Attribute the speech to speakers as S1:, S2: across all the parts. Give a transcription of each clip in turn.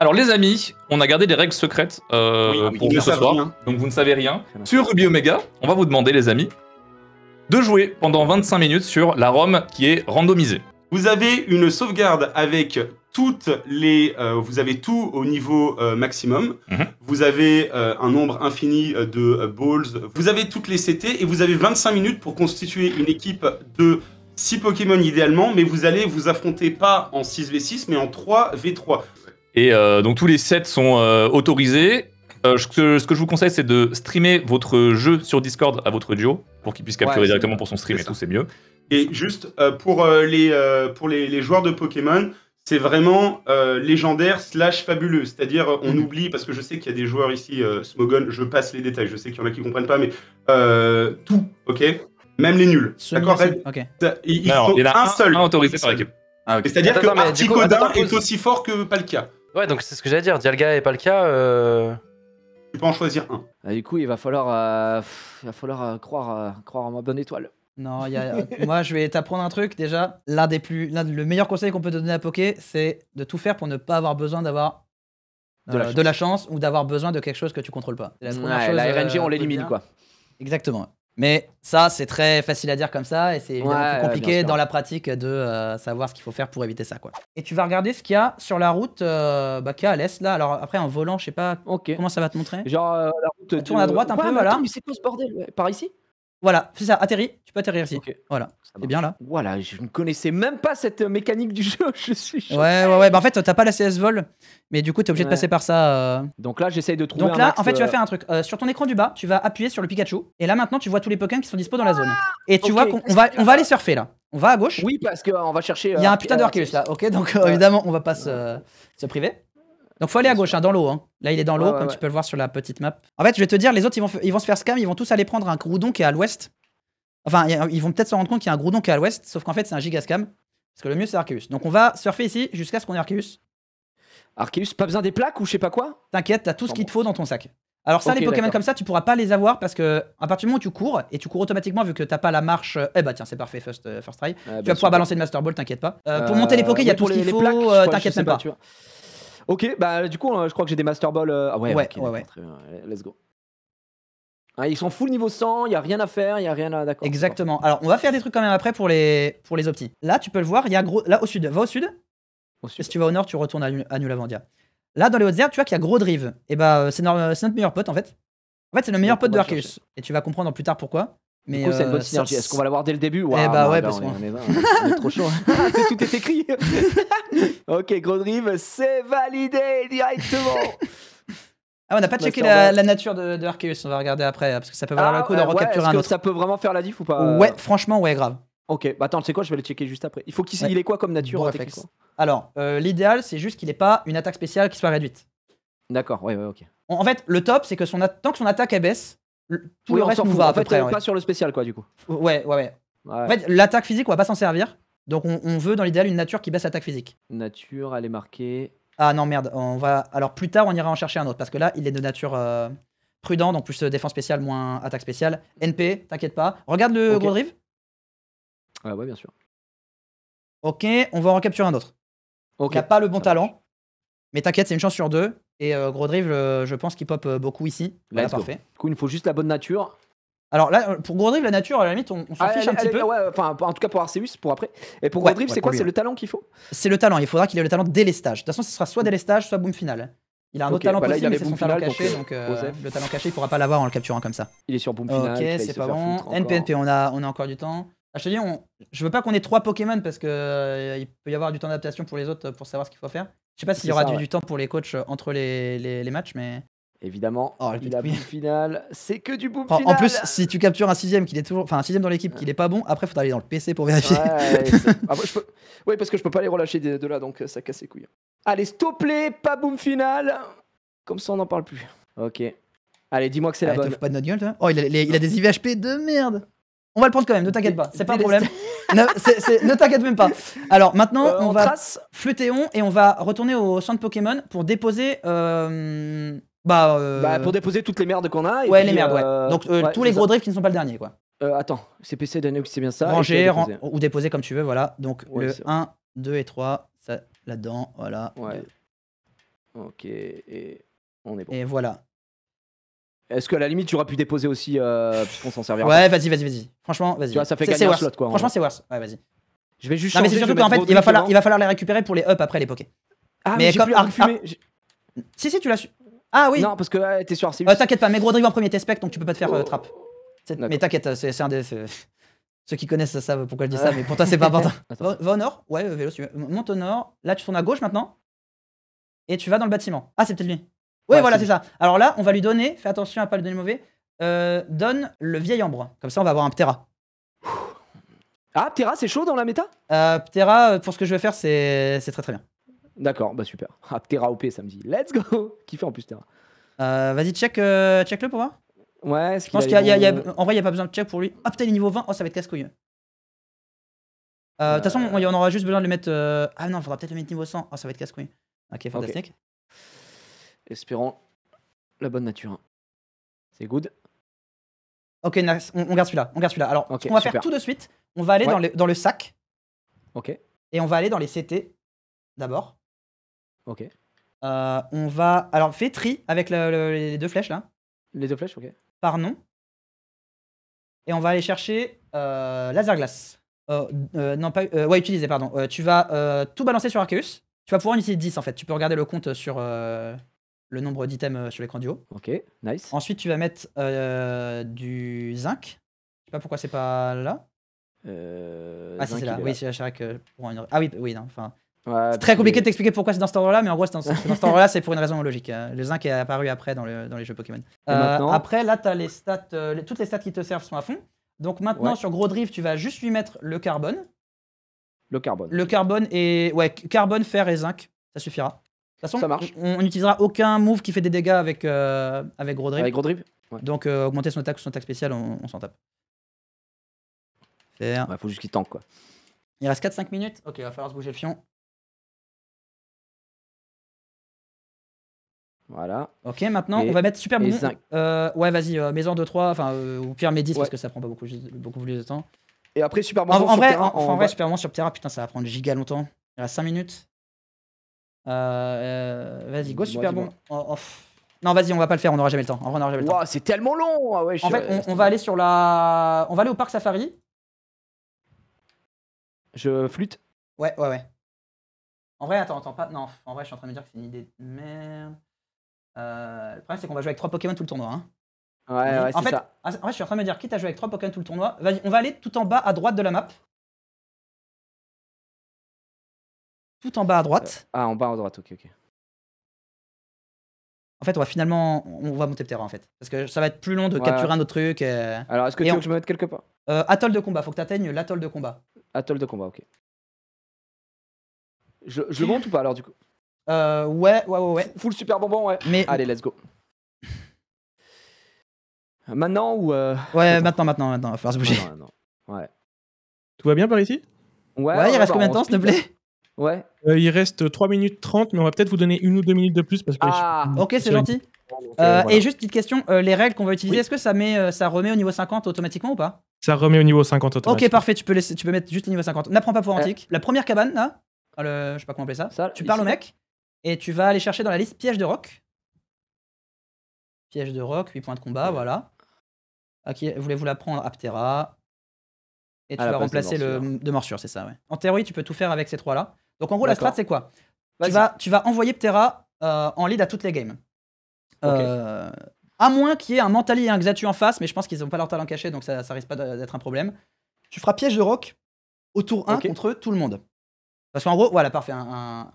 S1: Alors les amis, on a gardé des règles secrètes euh, ah pour vous ce soir, donc vous ne savez rien. Sur Ruby Omega, on va vous demander les amis de jouer pendant 25 minutes sur la ROM qui est randomisée. Vous avez une sauvegarde avec toutes les, euh, vous avez
S2: tout au niveau euh, maximum. Mhm. Vous avez un nombre infini de balls. Vous avez toutes les CT et vous avez 25 minutes pour constituer une équipe de 6 Pokémon idéalement, mais vous allez vous affronter pas en 6v6 mais en 3v3.
S1: Et euh, donc tous les sets sont euh, autorisés. Euh, ce, que, ce, que, je vous conseille, c'est de streamer votre jeu sur Discord à votre duo pour qu'il puisse capturer directement pour son stream et tout, c'est mieux.
S2: Et juste pour, les, pour les, joueurs de Pokémon, c'est vraiment légendaire slash fabuleux. C'est-à-dire, on mhm. oublie, parce que je sais qu'il y a des joueurs ici, Smogon, je passe les détails, je sais qu'il y en a qui comprennent pas, mais tout, ok Même les nuls. D'accord Il, y en a un, seul. autorisé par ah, C'est-à-dire que Articodin est aussi fort que Palkia.
S3: Ouais, donc c'est ce que j'allais dire. Dialga et le Euh... Tu peux en choisir un. Ah, du coup, il va falloir, euh, il va falloir euh, croire, euh, croire en ma bonne étoile.
S4: Non, y a, moi je vais t'apprendre un truc déjà. L'un des plus, le meilleur conseil qu'on peut te donner à Poké, c'est de tout faire pour ne pas avoir besoin d'avoir de la, chance ou d'avoir besoin de quelque chose que tu contrôles pas. La, ouais, chose, la RNG, on l'élimine quoi. Exactement. Mais ça, c'est très facile à dire comme ça, et c'est plus compliqué dans la pratique de euh, savoir ce qu'il faut faire pour éviter ça. Quoi. Et tu vas regarder ce qu'il y a sur la route euh, bah, a à l'est, là. Alors après, en volant, je sais pas comment ça va te montrer. Genre, euh, la route. Tourne à droite un peu, voilà. c'est quoi ce bordel Par ici voilà, c'est ça, atterris, tu peux atterrir ici. Voilà, c'est bien là. Voilà, je ne connaissais même pas cette euh, mécanique du jeu, je suis Ouais, ouais, ouais, bah en fait, t'as pas la CS vol, mais du
S3: coup, t'es obligé de passer par ça. Euh. Donc là, j'essaye de trouver Donc là, en fait, tu vas faire
S4: un truc. Euh, sur ton écran du bas, tu vas appuyer sur le Pikachu, et là maintenant, tu vois tous les Pokémon qui sont dispo dans la zone. Et tu vois qu'on va, on va aller surfer là. On va à gauche.
S3: Oui, parce qu'on va chercher. Il y a un putain de là,
S4: ok Donc évidemment, on va pas se, se priver. Donc faut aller à gauche, hein, dans l'eau. Hein. Là, il est dans l'eau, comme tu peux le voir sur la petite map. En fait, je vais te dire, les autres, ils vont, ils vont se faire scam, ils vont tous aller prendre un groudon qui est à l'ouest. Enfin, ils vont peut-être se rendre compte qu'il y a un groudon qui est à l'ouest, sauf qu'en fait, c'est un gigascam. Parce que le mieux, c'est Arceus. Donc on va surfer ici jusqu'à ce qu'on ait Arceus. Arceus, pas besoin des plaques ou je sais pas quoi T'inquiète, t'as tout ce qu'il te faut dans ton sac. Alors ça, les Pokémon comme ça, tu pourras pas les avoir parce que à partir du moment où tu cours et tu cours automatiquement vu que t'as pas la marche, euh, eh bah tiens, c'est parfait, first, euh, first try. tu bah, vas pouvoir balancer une Master Ball, t'inquiète pas. Euh, pour monter les Poké, il y a tout ce qu'il faut, t'inquiète même
S3: Ok, bah du coup, hein, je crois que j'ai des Master Ball. Euh, ah ouais, ouais, ouais, ouais. Très bien. Let's go. Ah, ils sont full niveau 100, il n'y a rien à faire, il n'y a rien à. D'accord. Exactement. Alors, on va faire des trucs quand même après pour les, pour les optis.
S4: Là, tu peux le voir, il y a gros. Là, au sud, va au sud. si tu vas au nord, tu retournes à, à Nulavandia. Là, dans les hautes herbes, tu vois qu'il y a gros drive. Et bah, euh, euh, c'est notre meilleur pote en fait. En fait, c'est le meilleur pote de Arceus. Et tu vas comprendre plus tard pourquoi. Mais coup, c'est une bonne euh, synergie. Est-ce qu'on va l'avoir dès
S3: le début wow, Eh bah ouais, parce qu'on est, trop chaud. tout est écrit. ok, gros c'est validé directement. Ah, on n'a pas checké la,
S4: nature de, Arceus, on va regarder après, hein, parce que ça peut valoir le ah, coup d'en euh, recapturer un autre. Que ça peut vraiment faire la diff ou pas Ouais,
S3: franchement, ouais, grave. Ok, bah attends, tu sais quoi, je vais le checker juste après. Il faut qu'il ait quoi comme nature
S4: Alors, euh, l'idéal, c'est juste qu'il n'ait pas une attaque spéciale qui soit
S3: réduite. D'accord, ouais, ouais, ok.
S4: En, fait, le top, c'est que son tant que son attaque est baisse,
S3: tout le reste, on va. à peu près, pas sur le spécial, quoi, du coup.
S4: Ouais, ouais, ouais. En fait, l'attaque physique, on va pas s'en servir. Donc, on, veut, dans l'idéal, une nature qui baisse l'attaque physique. Nature, elle est marquée. Ah non, merde. On va... Alors, plus tard, on ira en chercher un autre. Parce que là, il est de nature euh, prudent. Donc, plus euh, défense spéciale, moins attaque spéciale. NP, t'inquiète pas. Regarde le gros drive. Ah, ouais, bien sûr. Ok, on va en recapturer un autre. Il a pas le bon talent. Mais t'inquiète, c'est une chance sur deux. Et euh, je, pense qu'il pop euh, beaucoup ici. parfait. Du coup, il nous faut juste la bonne nature. Alors là, euh, pour gros la nature, à la limite, on, s'en ah, fiche un petit peu.
S3: enfin, en tout cas pour Arceus, pour après.
S4: Et pour ouais, c'est quoi C'est le talent qu'il faut C'est le talent. Il faudra qu'il ait le talent dès les stages. De toute façon, ce sera soit mm. dès les stages, soit boom final. Il a un autre talent bah possible, mais c'est son talent caché. Euh, donc, le talent caché, il pourra pas l'avoir en le capturant comme ça. Il est sur boom final. Ok, c'est pas bon. NPNP, on a, on a encore du temps. Ah, je te dis, on... je veux pas qu'on ait trois Pokémon parce que il peut y avoir du temps d'adaptation pour les autres pour savoir ce qu'il faut faire. Je sais pas s'il y aura du, temps pour les coachs euh, entre les, matchs, mais. Évidemment, oh, le boom final, c'est que du boom en, final. En plus, si tu captures un sixième qu'il est toujours, enfin un sixième dans l'équipe qui est pas bon, après il faut aller dans le PC pour vérifier.
S3: Ah, ouais, parce que je peux pas les relâcher de, là, donc euh, ça casse les couilles. Allez, stop pas boom final. Comme ça, on n'en parle plus. Ok. Allez, dis-moi que c'est la bonne. Oh,
S4: il a des IVHP de merde. On va le prendre quand même, ne t'inquiète pas, c'est pas un problème. ne, t'inquiète même pas. Alors maintenant, euh, on, va trace. Flutéon et on va retourner au centre Pokémon pour déposer. Euh, bah, euh, bah, pour
S3: déposer toutes les merdes qu'on a. Et ouais, les merdes, ouais. Donc tous les gros drifts qui ne sont pas le dernier, quoi. attends, CPC, Daniel, c'est bien ça. Ranger
S4: ou déposer comme tu veux, voilà. Donc le 1, 2 et 3, ça là-dedans, voilà. Ouais. Ok,
S3: et on est bon. Et voilà. Est-ce qu'à la limite, tu aurais pu déposer aussi euh, puisqu'on s'en servira Ouais, vas-y, vas-y, vas-y.
S4: Franchement, vas-y. ça fait gagner un slot, quoi. Franchement,
S3: c'est worse. Ouais, vas-y.
S4: Je vais juste. Non, mais c'est surtout qu'en fait, il va, falloir, hein. il va falloir les récupérer pour les up après les pokés. Ah, mais, j'ai plus Si, si, tu l'as su. Ah oui Non, parce que t'es sur Arceus T'inquiète pas, mais gros drive en premier, t'es spec, donc tu peux pas te faire euh, trap. Mais t'inquiète, c'est un des. Ceux qui connaissent ça savent pourquoi je dis ça, ah. mais pour toi, c'est pas important. Va, au nord Ouais, euh, vélo, si tu veux. Monte au nord. Là, tu tournes à gauche maintenant. Et tu vas dans le bâtiment. Ah, c'est peut-être lui ouais, voilà, c'est ça. Alors là, on va lui donner, fais attention à pas lui donner mauvais, euh, donne le vieil ambre. Comme ça, on va avoir un Ptera. Ah, Ptera, c'est chaud dans la méta
S3: euh, Ptera, euh, pour ce que je vais faire, c'est très très bien. D'accord, bah super. Ah, Ptera OP samedi. Let's go Qui fait en plus Ptera Vas-y, check, check le pour voir. Ouais, je pense qu'il En
S4: vrai, il n'y a pas besoin de check pour lui. Ah peut niveau 20. Oh, ça va être casse-couille. De toute façon, on, aura juste besoin de le mettre. Ah non, il faudra peut-être le mettre niveau 100. Oh, ça va être casse-couille. Ok, fantastique
S3: espérant la bonne nature. C'est good. Ok, on, garde celui-là. On garde celui Alors, on va faire tout de
S4: suite. On va aller dans, le, dans, le, sac. Ok. Et on va aller dans les CT d'abord. Ok. Euh, on va. Alors, fais tri avec les deux flèches là. Les deux flèches, ok. Par nom. Et on va aller chercher euh, Laser Glass. Euh, euh, non, pas. ouais, utiliser, pardon. tu vas tout balancer sur Arceus. Tu vas pouvoir en utiliser 10 en fait. Tu peux regarder le compte sur le nombre d'items euh, sur l'écran du haut. Ok, nice. Ensuite, tu vas mettre euh, du zinc. Je sais pas pourquoi c'est pas là.
S3: Euh, ah, c'est là. Oui, c'est
S4: que pour Ah oui, oui, non. Enfin, c'est très compliqué de t'expliquer pourquoi c'est dans cet ordre-là, mais en gros, c'est dans, cet ordre-là, c'est pour une raison logique. Le zinc est apparu après dans, les jeux Pokémon. après, là, tu as les stats. toutes les stats qui te servent sont à fond. Donc maintenant, sur Gros Drift, tu vas juste lui mettre le carbone. Le carbone. Le carbone et. Ouais, carbone, fer et zinc. Ça suffira. De toute façon, on n'utilisera aucun move qui fait des dégâts avec, euh, avec gros drip. Avec Donc euh, augmenter son attaque ou son attaque spéciale, on, s'en tape.
S3: Il faut juste qu'il tank quoi.
S4: Il reste 4-5 minutes. Ok, il va falloir se bouger le fion. Voilà. Ok, maintenant on va mettre super bon. Euh, ouais, vas-y, maison 2-3, enfin, ou pire, mes 10 parce que ça prend pas beaucoup, beaucoup plus de temps.
S3: Et après, super bon en, vrai, en,
S4: super bon sur Terra, putain, ça va prendre giga longtemps. Il reste 5 minutes. Euh, euh, vas-y, go super bon. Oh, oh, non, vas-y, on va pas le faire, on n'aura jamais le temps. aura jamais le
S3: temps. C'est tellement long. Ah ouais, en fait,
S4: on, va aller sur la, on va aller au parc safari.
S3: Je flûte. Ouais, ouais, ouais.
S4: En vrai, attends, attends pas. Non, en vrai, je suis en train de me dire que c'est une idée de merde. Euh, le problème, c'est qu'on va jouer avec 3 Pokémon tout le tournoi. Hein. Ouais, ouais, en fait, ça. Ah, en vrai, je suis en train de me dire, quitte à jouer avec 3 Pokémon tout le tournoi, vas-y, on va aller tout en bas à droite de la map.
S3: tout en bas à droite. Euh, ah, en bas à droite, ok, ok.
S4: En fait, on va finalement, on va monter le terrain en fait,
S3: parce que ça va être plus long de capturer un autre truc. Euh, alors, est-ce que tu veux que je me mette quelque part
S4: euh, Atoll de combat, faut que tu atteignes l'atoll de combat.
S3: Atoll de combat, ok. Je, monte ou pas alors du coup Ouais, ouais, ouais, ouais. Full super bonbon, ouais. Allez, let's go. Maintenant ou
S4: Ouais, maintenant, maintenant, maintenant, va falloir se bouger. ouais. Tout va bien par ici Ouais, ouais il reste bah, combien de temps, s'il te plaît Ouais. Euh, il reste 3 minutes 30, mais on va peut-être vous donner une ou deux minutes de plus.
S1: Parce que ah, ok, c'est gentil.
S4: Euh, euh, et juste petite question, les règles qu'on va utiliser, est-ce que ça, met, ça remet au niveau 50 automatiquement ou pas
S1: Ça remet au niveau 50 automatiquement. Ok,
S4: parfait, tu peux, laisser, tu peux mettre juste le niveau 50. N'apprends pas pour antique. La première cabane, là, ah, je sais pas comment appeler ça, ça tu parles au mec, et tu vas aller chercher dans la liste piège de roc. Piège de roc, 8 points de combat, voilà. Ah, ok, voulez-vous la prendre Aptera.
S3: Et tu vas remplacer le
S4: de morsure, c'est ça, ouais. En théorie, tu peux tout faire avec ces trois-là. Donc en gros, la strat, c'est quoi tu vas, envoyer Ptera euh, en lead à toutes les games. Euh, à moins qu'il y ait un Mentali et un Xatu en face, mais je pense qu'ils n'ont pas leur talent caché, donc ça, risque pas d'être un problème. Tu feras piège de rock au tour 1 contre tout le monde. Parce qu'en gros, voilà, parfait, un,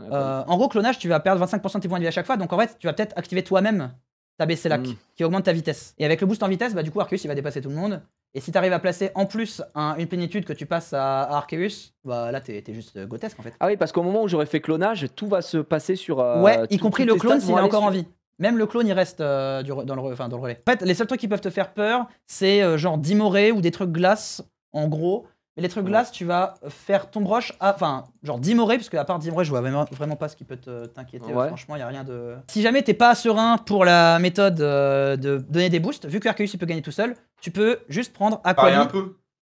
S4: euh, en gros, clonage, tu vas perdre 25% de tes points de vie à chaque fois, donc en fait, tu vas peut-être activer toi-même ta BC hmm. qui augmente ta vitesse. Et avec le boost en vitesse, bah, du coup, Arcus, il va dépasser tout le monde. Et si tu arrives à placer en plus une plénitude que tu passes à,
S3: Arceus, bah là t'es juste euh, grotesque en fait. Ah oui, parce qu'au moment où j'aurais fait clonage, tout va se passer sur. Euh, ouais, y compris le clone s'il est encore envie. en vie.
S4: Même le clone, il reste euh, dans, le, dans relais. En fait, les seuls trucs qui peuvent te faire peur, c'est genre Dimoré ou des trucs glaces, en gros. Mais les trucs glaces, tu vas faire ton broche, enfin, genre Dimoré, parce que à part Dimoré, je vois vraiment pas ce qui peut t'inquiéter. Franchement, il a rien de. Si jamais t'es pas serein pour la méthode euh, de donner des boosts, vu que Arceus il peut gagner tout seul, tu peux juste prendre Aqua.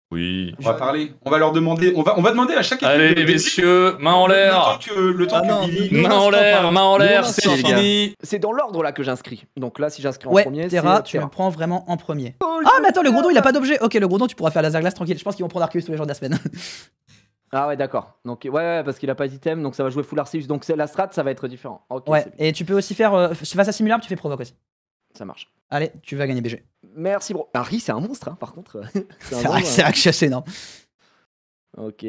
S2: Oui. On va parler. On va leur demander. On
S1: va, on va demander à chaque. Allez, messieurs, main en l'air. Le temps ah que,
S4: Billy... Hein. main en l'air, main en
S3: l'air, c'est fini. C'est dans l'ordre là que j'inscris. Donc là, si j'inscris en premier, Terra, tu me prends vraiment en premier.
S4: Oh, ah, mais attends, le grondon, il a pas d'objet. Ok, le grondon, tu pourras faire laser glace tranquille. Je pense qu'ils vont prendre Arceus tous les jours de la semaine.
S3: Ah ouais d'accord. Donc ouais, parce qu'il a pas d'item donc ça va jouer full Arceus donc la strat ça va être différent.
S4: ouais. Et tu peux aussi faire euh, face à similaire tu fais provoque aussi. Ça marche. Allez, tu vas gagner BG.
S3: Merci, bro. Harry, c'est un monstre, hein, par contre. c'est vrai, non. que énorme. Hein. Ok.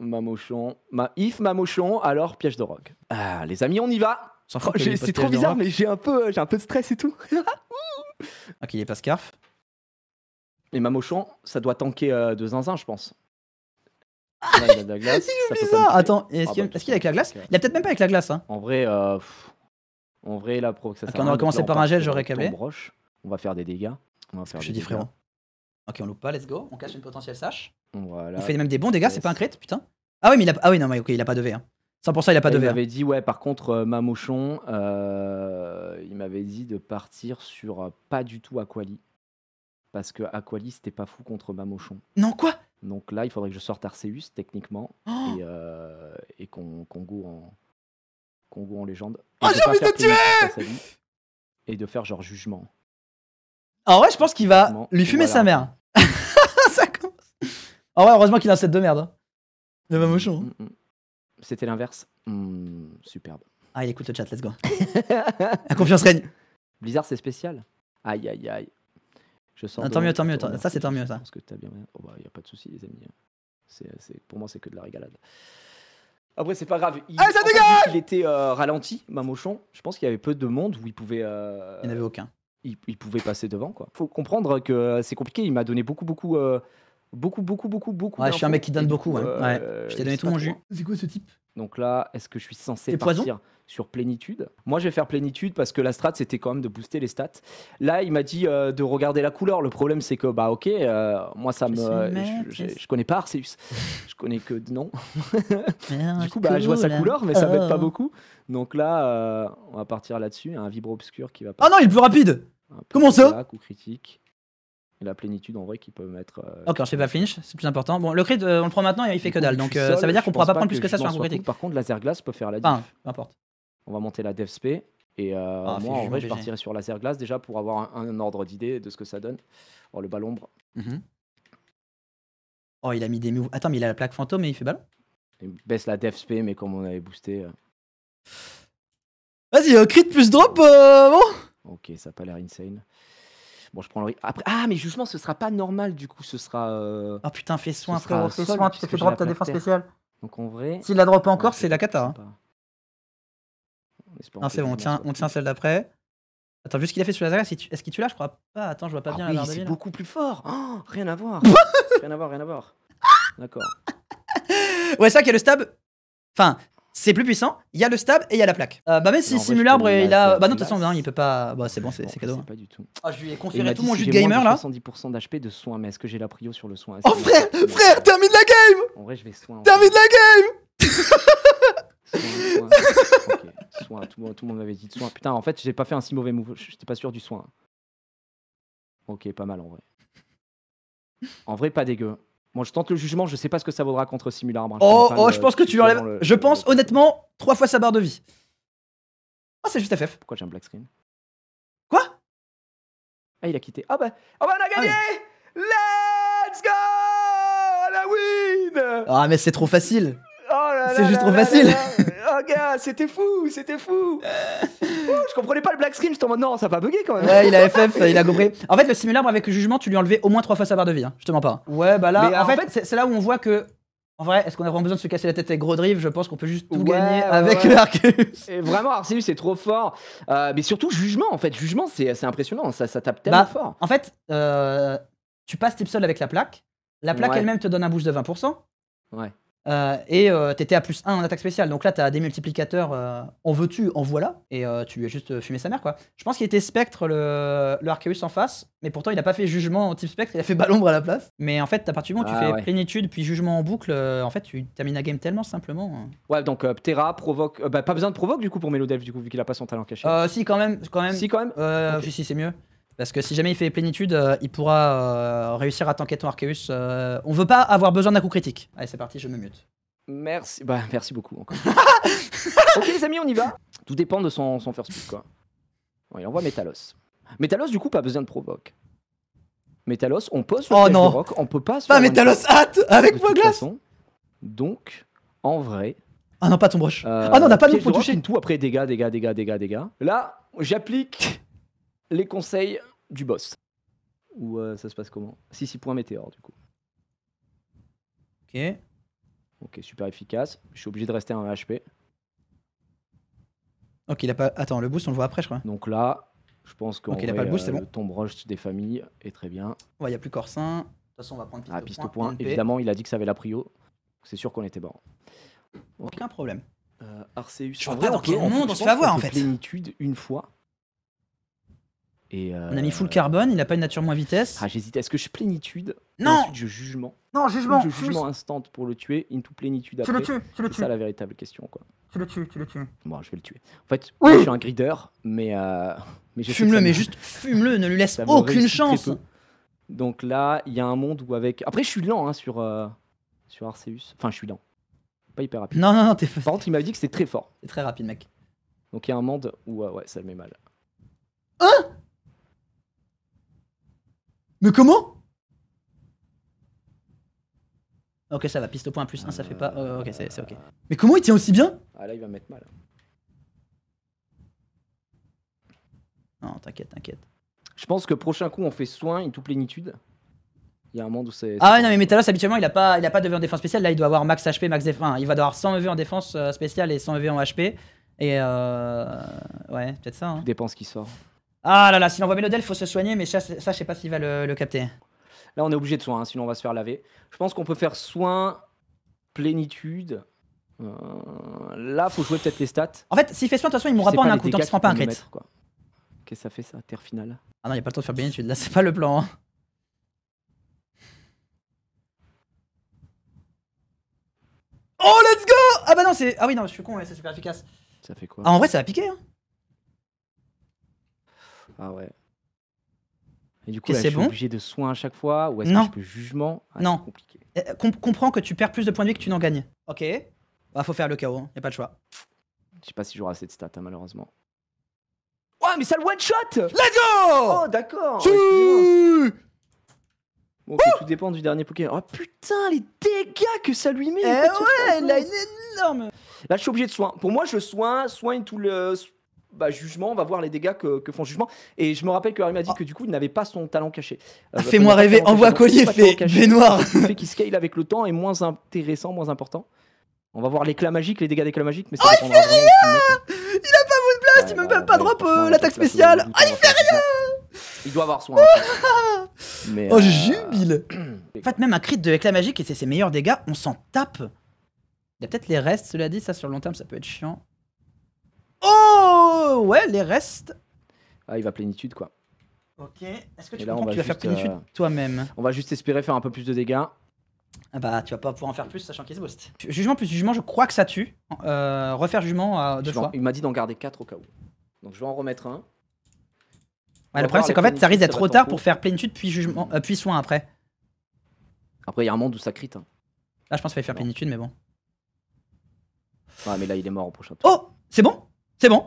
S3: Mamochon. Ma... If Mamochon, alors piège de rogue Ah, les amis, on y va. Oh, c'est trop bizarre, mais j'ai un, peu, euh, un peu de stress et tout. ok, il est pas scarf. Et Mamochon, ça doit tanker euh, de zinzin, je pense. Ah, c'est bizarre. Attends, est-ce ah, qu'il bah, est avec la glace Il a peut-être même pas avec la glace. Hein. En vrai, euh, en vrai, la proc, ça. on aurait commencé par un gel, j'aurais câblé. on va faire des dégâts. je dis, frérot. Ok, on loupe
S4: pas, let's go. On cache une potentielle sache.
S3: Voilà. On fait même
S4: des bons dégâts, c'est pas un crit, putain. Ah oui, mais il a, ah oui, non, mais ok, il a pas de V. Hein. 100% il a pas de V. Il hein. m'avait
S3: dit, ouais, par contre, euh, Mamochon, euh, il m'avait dit de partir sur euh, pas du tout Aquali. Parce que Aquali, c'était pas fou contre Mamochon. Non, quoi Donc là, il faudrait que je sorte Arceus, techniquement. Oh et, qu'on goûte. go en, Congo en légende. Oh, j'ai envie de tuer Et de faire genre jugement.
S4: En vrai, je pense qu'il va lui fumer sa mère. ça commence. En vrai, heureusement qu'il a cette de merde. Hein.
S3: Le hein. mm, mm. C'était l'inverse. Mm, superbe. Ah, il écoute le chat, let's go. La confiance règne. Blizzard, c'est spécial. Aïe, aïe, aïe. Je sens. Ah, tant mieux, tant mieux. Ça, c'est tant mieux, ça. Parce que t'as bien. Oh, bah, a pas de souci, les amis. Hein. C'est, pour moi, c'est que de la régalade. Après, c'est pas grave. Il, Allez, ça il était euh, ralenti, ralenti, Mamochon. Je pense qu'il y avait peu de monde où il pouvait. Euh, il n'y en avait aucun. Il, pouvait passer devant, quoi. Faut comprendre que euh, c'est compliqué. Il m'a donné beaucoup, beaucoup. beaucoup, beaucoup, beaucoup, beaucoup. Ouais, je suis un mec qui donne beaucoup. Hein. ouais. ouais. je t'ai donné tout mon jus.
S1: C'est quoi ce type
S3: donc là, est-ce que je suis censé partir sur plénitude Moi, je vais faire plénitude parce que la strat, c'était quand même de booster les stats. Là, il m'a dit euh, de regarder la couleur. Le problème, c'est que, bah, ok, euh, moi, ça me. je, connais pas Arceus. je connais que non. du coup, bah, je vois sa couleur, mais ça m'aide pas oh. beaucoup. Donc là, euh, on va partir là-dessus. Un vibre obscur qui va. Pas... Ah non, il est plus rapide Comment ça critique la plénitude en vrai qui peut mettre. Euh, ok, on
S4: fait pas flinch, c'est plus important. Bon, le crit, euh, on le prend maintenant et il fait que dalle, donc euh, ça veut dire qu'on pourra pas prendre plus que, ça sur un critique. Par
S3: contre, laser glace peut faire la diff. On va monter la def et ah, moi en vrai je partirais sur laser glace déjà pour avoir un, ordre d'idée de ce que ça donne. Oh, le ballon ombre. Mhm. Oh, il a mis des moves. Attends, mais il a la plaque fantôme et il fait ballon Il baisse la def mais comme on avait boosté.
S4: Vas-y, crit plus drop, bon
S3: Ok, ça a pas l'air insane. Bon, je prends le Après... Ah, mais justement, ce sera pas normal du coup. Ce sera. Ah putain, fais soin, fais soin, tu t'es fait drop ta défense spéciale. Donc en vrai. S'il
S4: la drop encore, c'est la cata.
S3: Non, c'est bon, on tient,
S4: on tient celle d'après. Attends, juste qu'il a fait sur la Zaga, est-ce qu'il tue là Je crois pas. Attends, je vois
S3: pas ah bien la beaucoup plus fort. Oh, rien à voir. rien à voir, rien à voir. D'accord.
S4: ouais, ça qui a le stab. Enfin, c'est plus puissant, il y a le stab et il y a la plaque. Euh, bah, mais si Simularbre, il a. Bah, non, de toute façon, hein, il peut pas. Bah, c'est bon, c'est cadeau. Pas du tout.
S3: Ah, je lui ai conféré tout mon jeu de gamer là. 70% d'HP de soin, mais est-ce que j'ai la prio sur le soin Oh, frère, frère, termine la game En vrai, je vais soin. Termine la game Soin, soin. tout le monde m'avait dit soin. Putain, en fait, j'ai pas fait un si mauvais move, j'étais pas sûr du soin. Ok, pas mal en vrai. En vrai, pas dégueu. Bon, je tente le jugement, je sais pas ce que ça vaudra contre Simular. Hein. Oh, oh je, pense que tu enlèves. je pense honnêtement, trois fois sa barre de vie. oh, c'est juste FF. Pourquoi j'ai un black screen Quoi Ah, il a quitté. Ah, bah, ah, bah on a ah, gagné Let's go La win Ah, mais c'est trop facile c'est juste trop facile. Oh, gars, c'était fou, c'était fou. je comprenais pas le black screen, j'étais en mode non, ça va bugger quand même. Ouais, il a FF, il a compris.
S4: En fait, le simulacre avec le jugement, tu lui enlevais au moins trois fois sa barre de vie, hein. je te mens pas. Ouais, bah là, en, fait, c'est là où on voit que en vrai, est-ce qu'on a vraiment besoin de se casser la tête avec gros Je pense qu'on peut juste
S3: tout gagner avec ouais. vraiment, Arceus c'est trop fort. Euh, mais surtout, jugement, en fait. Jugement, c'est impressionnant. Ça, ça tape tellement bah, fort. En fait,
S4: euh, tu passes type seul avec la plaque. La plaque elle-même te donne un boost de 20%. Ouais. Euh, et euh, t'étais à plus 1 en attaque spéciale. Donc là, t'as des multiplicateurs euh, en veux-tu, en voilà. Et tu lui as juste fumé sa mère, quoi. Je pense qu'il était spectre, le, le Arceus en face. Mais pourtant, il n'a pas fait jugement au type spectre, il a fait balombre à la place. Mais en fait, à partir du moment où tu ah fais plénitude puis jugement en boucle, en fait, tu termines la game tellement simplement. Hein.
S3: Ouais, donc Ptera provoque. bah, pas besoin de provoque du coup pour Melodev, du coup, vu qu'il a pas son talent caché.
S4: si, quand même. Quand même. Si, quand même. si, c'est mieux. Parce que si jamais il fait plénitude, euh, il pourra euh, réussir à tanker ton Arceus. Euh, on veut pas avoir besoin d'un coup critique. Allez, c'est parti,
S3: je me mute. Merci, bah, merci beaucoup encore. ok, les amis, on y va. Tout dépend de son, first pick, quoi. On il envoie Metalos. Metalos, du coup, pas besoin de provoque. Metalos, on pose sur oh, on peut pas se Pas Metalos hâte avec moi Donc, en vrai. Ah non, pas ton broche. ah non, on a pas de pour toucher. tout après dégâts, dégâts, dégâts, dégâts, dégâts. Là, j'applique les conseils du boss. Ou euh, ça se passe comment 6 6 points météore, du coup. Ok. Ok, super efficace. Je suis obligé de rester en HP. Ok, il a pas. Attends, le boost, on le voit après, je crois. Donc là, je pense qu'on okay, il a pas le boost, c'est euh, bon. rush des familles est très bien.
S4: Ouais, il n'y a plus Corsin. De toute façon, on va prendre ah, piste piste point. point. Évidemment,
S3: il a dit que ça avait la prio. C'est sûr qu'on était bon.
S4: Aucun problème.
S3: Euh, Arceus. Je vois pas dans on se fait avoir en fait. Plénitude une fois. On a mis full euh, carbone, il n'a pas une nature moins vitesse. Ah, j'hésite. Est-ce que je plénitude Non je jugement. Non, jugement Je instant pour le tuer, into plénitude après. Tu le tues, tu le tues. C'est ça la véritable question, quoi.
S4: Tu le tues, tu le tues.
S3: Bon, je vais le tuer. En fait, je suis un grider, mais. Euh... mais fume-le, mais juste fume-le, ne lui laisse aucune chance Donc là, il y a un monde où avec. Après, je suis lent hein, sur, euh, sur Arceus. Enfin, je suis lent. Pas hyper rapide. Non, non, non, t'es Par contre, il m'a dit que c'était très fort. C'est très rapide, mec. Donc il y a un monde où, euh, ouais, ça le met mal. Hein mais comment Ok, ça va, piste au point plus 1, ça fait pas. Euh, ok, c'est ok.
S4: Mais comment il tient aussi bien
S3: Ah là, il va mettre mal. Non, t'inquiète, t'inquiète. Je pense que prochain coup, on fait soin une toute plénitude. Il y a un monde où c'est. Ah non, mais
S4: Metalos, habituellement, il a pas, il a pas de vue en défense spéciale. Là, il doit avoir max HP, max défense. Enfin, il va devoir 100 EV en défense euh, spéciale et 100 EV en HP. Et euh...
S3: ouais, peut-être ça. Hein. qui sort.
S4: Ah là là, s'il envoie il faut se soigner, mais ça, ça je sais pas s'il va
S3: le, capter. Là, on est obligé de soin, hein, sinon on va se faire laver. Je pense qu'on peut faire soin, plénitude. Euh, là, faut jouer peut-être les stats. En fait, s'il fait soin, de toute façon, il mourra pas en un coup, tant qu'il se prend pas un crit. Qu'est-ce que ça fait ça, terre finale
S4: Ah non, y a pas le temps de faire plénitude, là, c'est pas le plan. Hein. Oh, let's go Ah bah non, c'est. Ah oui, non, je suis con, c'est super efficace.
S3: Ça fait quoi Ah, en vrai, ça va piquer, hein. Ah ouais. Et du coup, là, je suis obligé de soins à chaque fois ou est-ce que je peux jugement
S4: ah, Non. Compliqué. Euh, comprends que tu perds plus de points de vie que tu n'en gagnes. Ok. Bah, faut faire le chaos, hein. y a pas de choix.
S3: Je sais pas si j'aurai assez de stats, hein, malheureusement. Ouais, mais ça le one shot Let's go Oh, d'accord Bon, tout dépend du dernier Pokémon. Oh putain, les dégâts que ça lui
S4: met Eh ouais, il a une
S3: énorme Là, je suis obligé de soin. Pour moi, je soin, soigne tout le bah, Jugement, on va voir les dégâts que, que font Jugement. Et je me rappelle que Harry m'a dit ah. que du coup, il n'avait pas son talent caché. Euh, ah, bah, fais-moi rêver, envoie collier, fais, noir. fait qui scale avec le temps est moins intéressant, moins important. On va voir l'éclat magique, les dégâts d'éclat magique. Mais ça oh, il fait rien Il a
S4: pas votre place, il met même pas, drop l'attaque spéciale. oh, il fait rien il doit avoir soin. mais, oh, euh, jubile En fait, même un crit de éclat magique et c'est ses meilleurs dégâts, on s'en tape. Il y a peut-être les restes, cela dit, ça sur le long terme, ça peut être chiant. Oh
S3: Ouais, les restes. Ah, il va plénitude, quoi.
S4: Ok. Est-ce
S3: que tu, que tu vas faire euh, plénitude toi-même On va juste espérer faire un peu plus de dégâts. Ah bah, tu vas pas pouvoir en faire plus, sachant qu'il se booste.
S4: Jugement plus jugement, je crois que ça tue. Euh, refaire jugement à euh, deux fois. Il
S3: m'a dit d'en garder 4 au cas où. Donc je vais en remettre un. Ouais, le problème, c'est qu'en fait, ça risque d'être trop tard pour
S4: faire plénitude puis, jugement, puis soin après.
S3: Après, il y a un monde où ça crit. Hein.
S4: Là, ah, je pense qu'il fallait faire plénitude,
S3: mais bon. Ouais, mais là, il est mort au prochain tour. Oh C'est bon c'est bon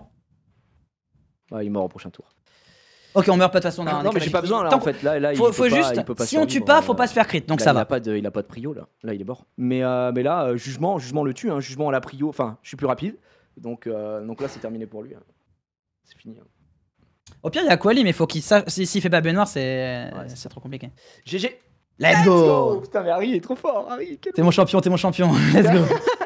S3: bah, Il meurt au prochain tour.
S4: Ok, on meurt pas de façon. non, mais j'ai pas besoin là en fait. Là, là il faut juste. si on tue pas, euh, faut pas se faire crit, donc ça il va. A
S3: pas de, il a pas de prio là. Là, il est mort. Mais, euh, mais là, euh, jugement, jugement le tue. Hein. Jugement à la prio. Enfin, je suis plus rapide. Donc, donc là, c'est terminé pour lui. Hein. C'est fini. Hein. Au pire, il y a Quali, mais faut
S4: qu'il S'il fait pas Benoît, c'est c'est trop compliqué. GG. Let's, go.
S3: Putain, mais Harry est trop fort. Harry. T'es mon champion. T'es
S4: mon champion. Let's go.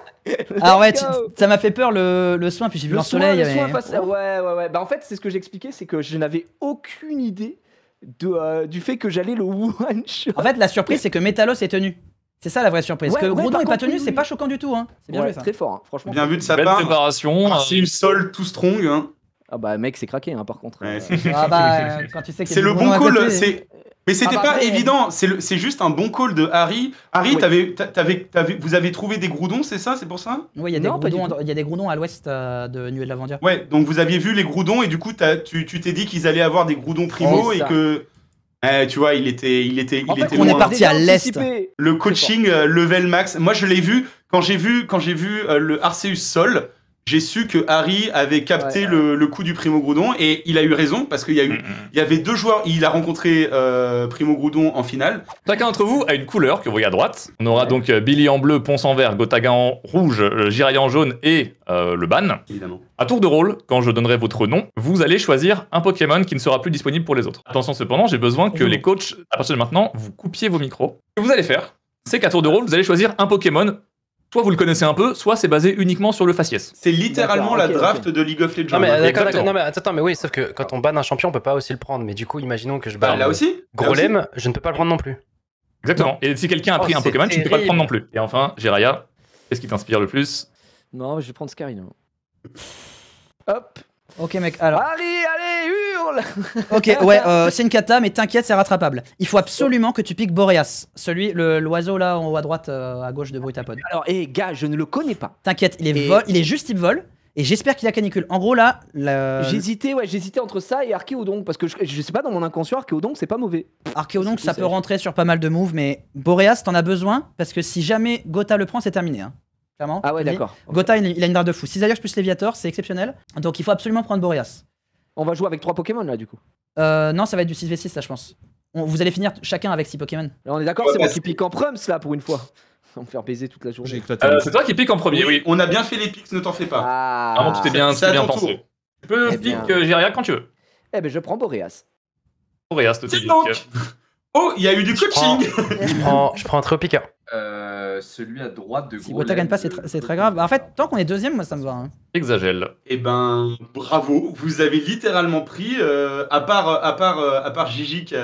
S4: Ah ouais, ça m'a fait peur le, le soin, puis j'ai vu le, soleil. Ouais,
S3: ouais, ouais. Bah en fait, c'est ce que j'expliquais, c'est que je n'avais aucune idée de, euh, du fait que j'allais le one shot. En fait, la surprise, c'est
S4: que Metalos est tenu. C'est ça la vraie surprise. Parce que Groudon n'est pas tenu, c'est pas choquant du tout. Hein.
S3: C'est bien joué Très fort, hein, franchement. Bien vu de sa part. préparation. Euh, c'est une sol tout strong. Hein. Ah bah mec, c'est craqué hein, par contre. Euh, c'est ah bah,
S4: le bon call, c'est
S2: mais c'était ah bah pas évident, c'est juste un bon call de Harry. Harry, tu avais, vous avez
S4: trouvé des groudons, c'est ça C'est pour ça Oui, il y, a des groudons à l'ouest euh, de Nuée de Ouais, donc vous
S2: aviez vu les groudons et du coup, tu t'es dit qu'ils allaient avoir des groudons primo et que. Eh, tu vois, il était, il était, il était On est parti à l'est. Le coaching euh, level max. Moi, je l'ai vu quand j'ai vu quand j'ai vu euh, le Arceus Sol j'ai su que Harry avait capté le, coup du Primo Groudon et il a eu raison parce qu'il y eu, mm, mm. il y avait deux joueurs, il a rencontré euh, Primo Groudon en finale.
S1: Chacun d'entre vous a une couleur que vous voyez à droite. On aura donc euh, Billy en bleu, Ponce en vert, Gotaga en rouge, euh, Jiraya en jaune et le ban. Évidemment. À tour de rôle, quand je donnerai votre nom, vous allez choisir un Pokémon qui ne sera plus disponible pour les autres. Attention cependant, j'ai besoin que les coachs, à partir de maintenant, vous coupiez vos micros. Ce que vous allez faire, c'est qu'à tour de rôle, vous allez choisir un Pokémon soit vous le connaissez un peu, soit c'est basé uniquement sur le faciès. C'est littéralement la draft de League of Legends. Non mais,
S3: attends, mais oui, sauf que quand on banne un champion, on peut pas aussi le prendre. Mais du coup, imaginons que je bah, banne. là aussi je ne peux pas le prendre non plus.
S1: Exactement. Et si quelqu'un a oh, pris un Pokémon, tu ne peux pas le prendre non plus. Et enfin, Jiraya,
S3: qu'est-ce qui t'inspire le plus Non, je vais prendre Scarino. Hop Ok, mec, alors. Allez, allez, hurle Ok, ouais, euh, c'est une cata, mais t'inquiète, c'est rattrapable.
S4: Il faut absolument que tu piques Boreas, celui, l'oiseau là en haut à droite, euh, à gauche de Brutapod. Alors, et eh, gars, je ne le connais pas. T'inquiète, il, est il est juste type vol. Et j'espère qu'il a canicule. En gros, là. J'hésitais,
S3: ouais, j'hésitais entre ça et donc Parce que je, sais pas, dans mon inconscient, Archéodon, c'est pas mauvais. donc ça peut
S4: rentrer sur pas mal de moves, mais Boreas, t'en as besoin. Parce que si jamais Gotha le prend, c'est terminé. Hein. Ah ouais, d'accord. Gota Gotha, il, a une barre de fou. 6 alliages plus Léviator, c'est exceptionnel. Donc il faut absolument prendre Boreas. On va jouer avec 3 Pokémon là, du coup euh, Non, ça va être du 6v6, ça, je pense. On, vous
S3: allez finir chacun avec 6 Pokémon. Là, on est d'accord, c'est moi bah, qui pique en prums là pour une fois. On me faire baiser toute la journée. Euh, c'est toi
S1: qui pique en premier, oui. On a bien fait les piques ne t'en fais pas. Ah,
S3: Vraiment,
S2: ah tu bien, tu bien pensé.
S3: Tu peux eh pique j'ai rien euh, quand tu veux. Eh ben, je prends Boreas.
S1: Boreas, tout de suite.
S3: Oh, il y a eu du je je, prends, un un
S1: Tropica. Euh, celui à droite de Si
S2: gagne
S4: pas, c'est très grave. En fait, tant qu'on est deuxième, moi ça me va. Hein.
S1: Exagèle. Eh ben,
S2: bravo. Vous avez littéralement pris, euh, à part, à part, euh, à part Gigi qui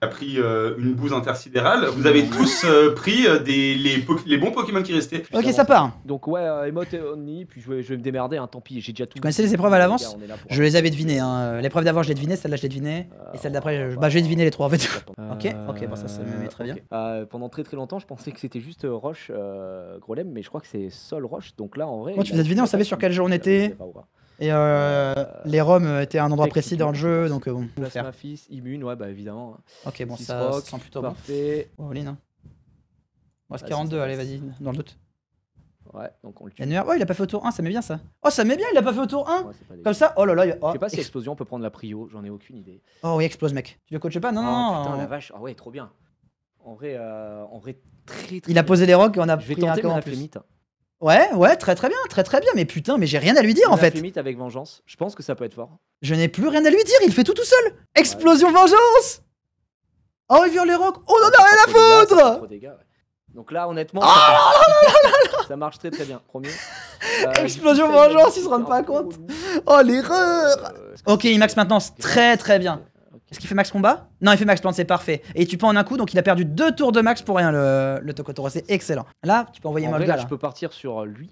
S2: a pris euh, une bouse intersidérale. Vous avez tous euh, pris euh, les, bons Pokémon qui
S3: restaient. Ok, ça part. Donc ouais, Emote et puis je vais, me démerder, hein, tant pis, j'ai déjà tout. Tu connaissais les épreuves à l'avance Je
S4: les avais devinées. Hein. L'épreuve d'avant, je l'ai devinée, celle-là, je l'ai devinée. Et celle d'après, je- vais bah, deviner les trois en fait.
S3: Ok, ok, ça, me met très bien. pendant très très longtemps, je pensais que c'était juste Roche, Grolem, mais je crois que c'est Sol Roche. Donc là, en vrai. Moi, tu nous as deviné, on savait sur quel jeu on
S4: était. Et euh, euh, les Roms euh, étaient un endroit précis dans le jeu, donc bon. Plasma
S3: Fils, Immune, ouais, bah évidemment. Ok, bon, ça, ça sent plutôt parfait. bon. Parfait. On reste 42, allez, vas-y, dans le doute. Ouais, donc on le tue.
S4: Oh, il a pas fait au tour 1, ça met bien ça. Oh, ça met bien, il a pas fait au tour 1. Comme ça,
S3: oh là là. Oh, je sais pas si explosion peut prendre la prio, j'en ai aucune idée.
S4: Oh oui, explose, mec. Tu le coaches pas Non, oh, non. putain, la
S3: vache. Ah ouais, trop bien. En vrai, euh, en vrai très, très Il a posé les rocks et on a je pris tenter, un corps en plus.
S4: Ouais, ouais, très très bien, très très bien. Mais putain, mais j'ai rien à lui dire en fait.
S3: limite avec vengeance. Je
S4: pense que ça peut être fort. Je n'ai plus rien à lui dire. Il fait tout tout seul. Explosion vengeance. Oh, il vient les rocs. Oh, on en a rien à
S3: foutre. Donc là, honnêtement, ah, ça, marche très très bien. Premier. Euh, Explosion vengeance, ils se rendent pas compte.
S4: Oh l'erreur. Euh, ok, max maintenant, très très bien. Qu'est-ce qu'il fait max combat Non, il fait max plant, c'est parfait. Et tu prends en un coup, donc il a perdu deux tours de max pour rien, le, le Tokotoro. C'est excellent. Là, tu peux envoyer en là, je peux
S3: partir sur euh, lui.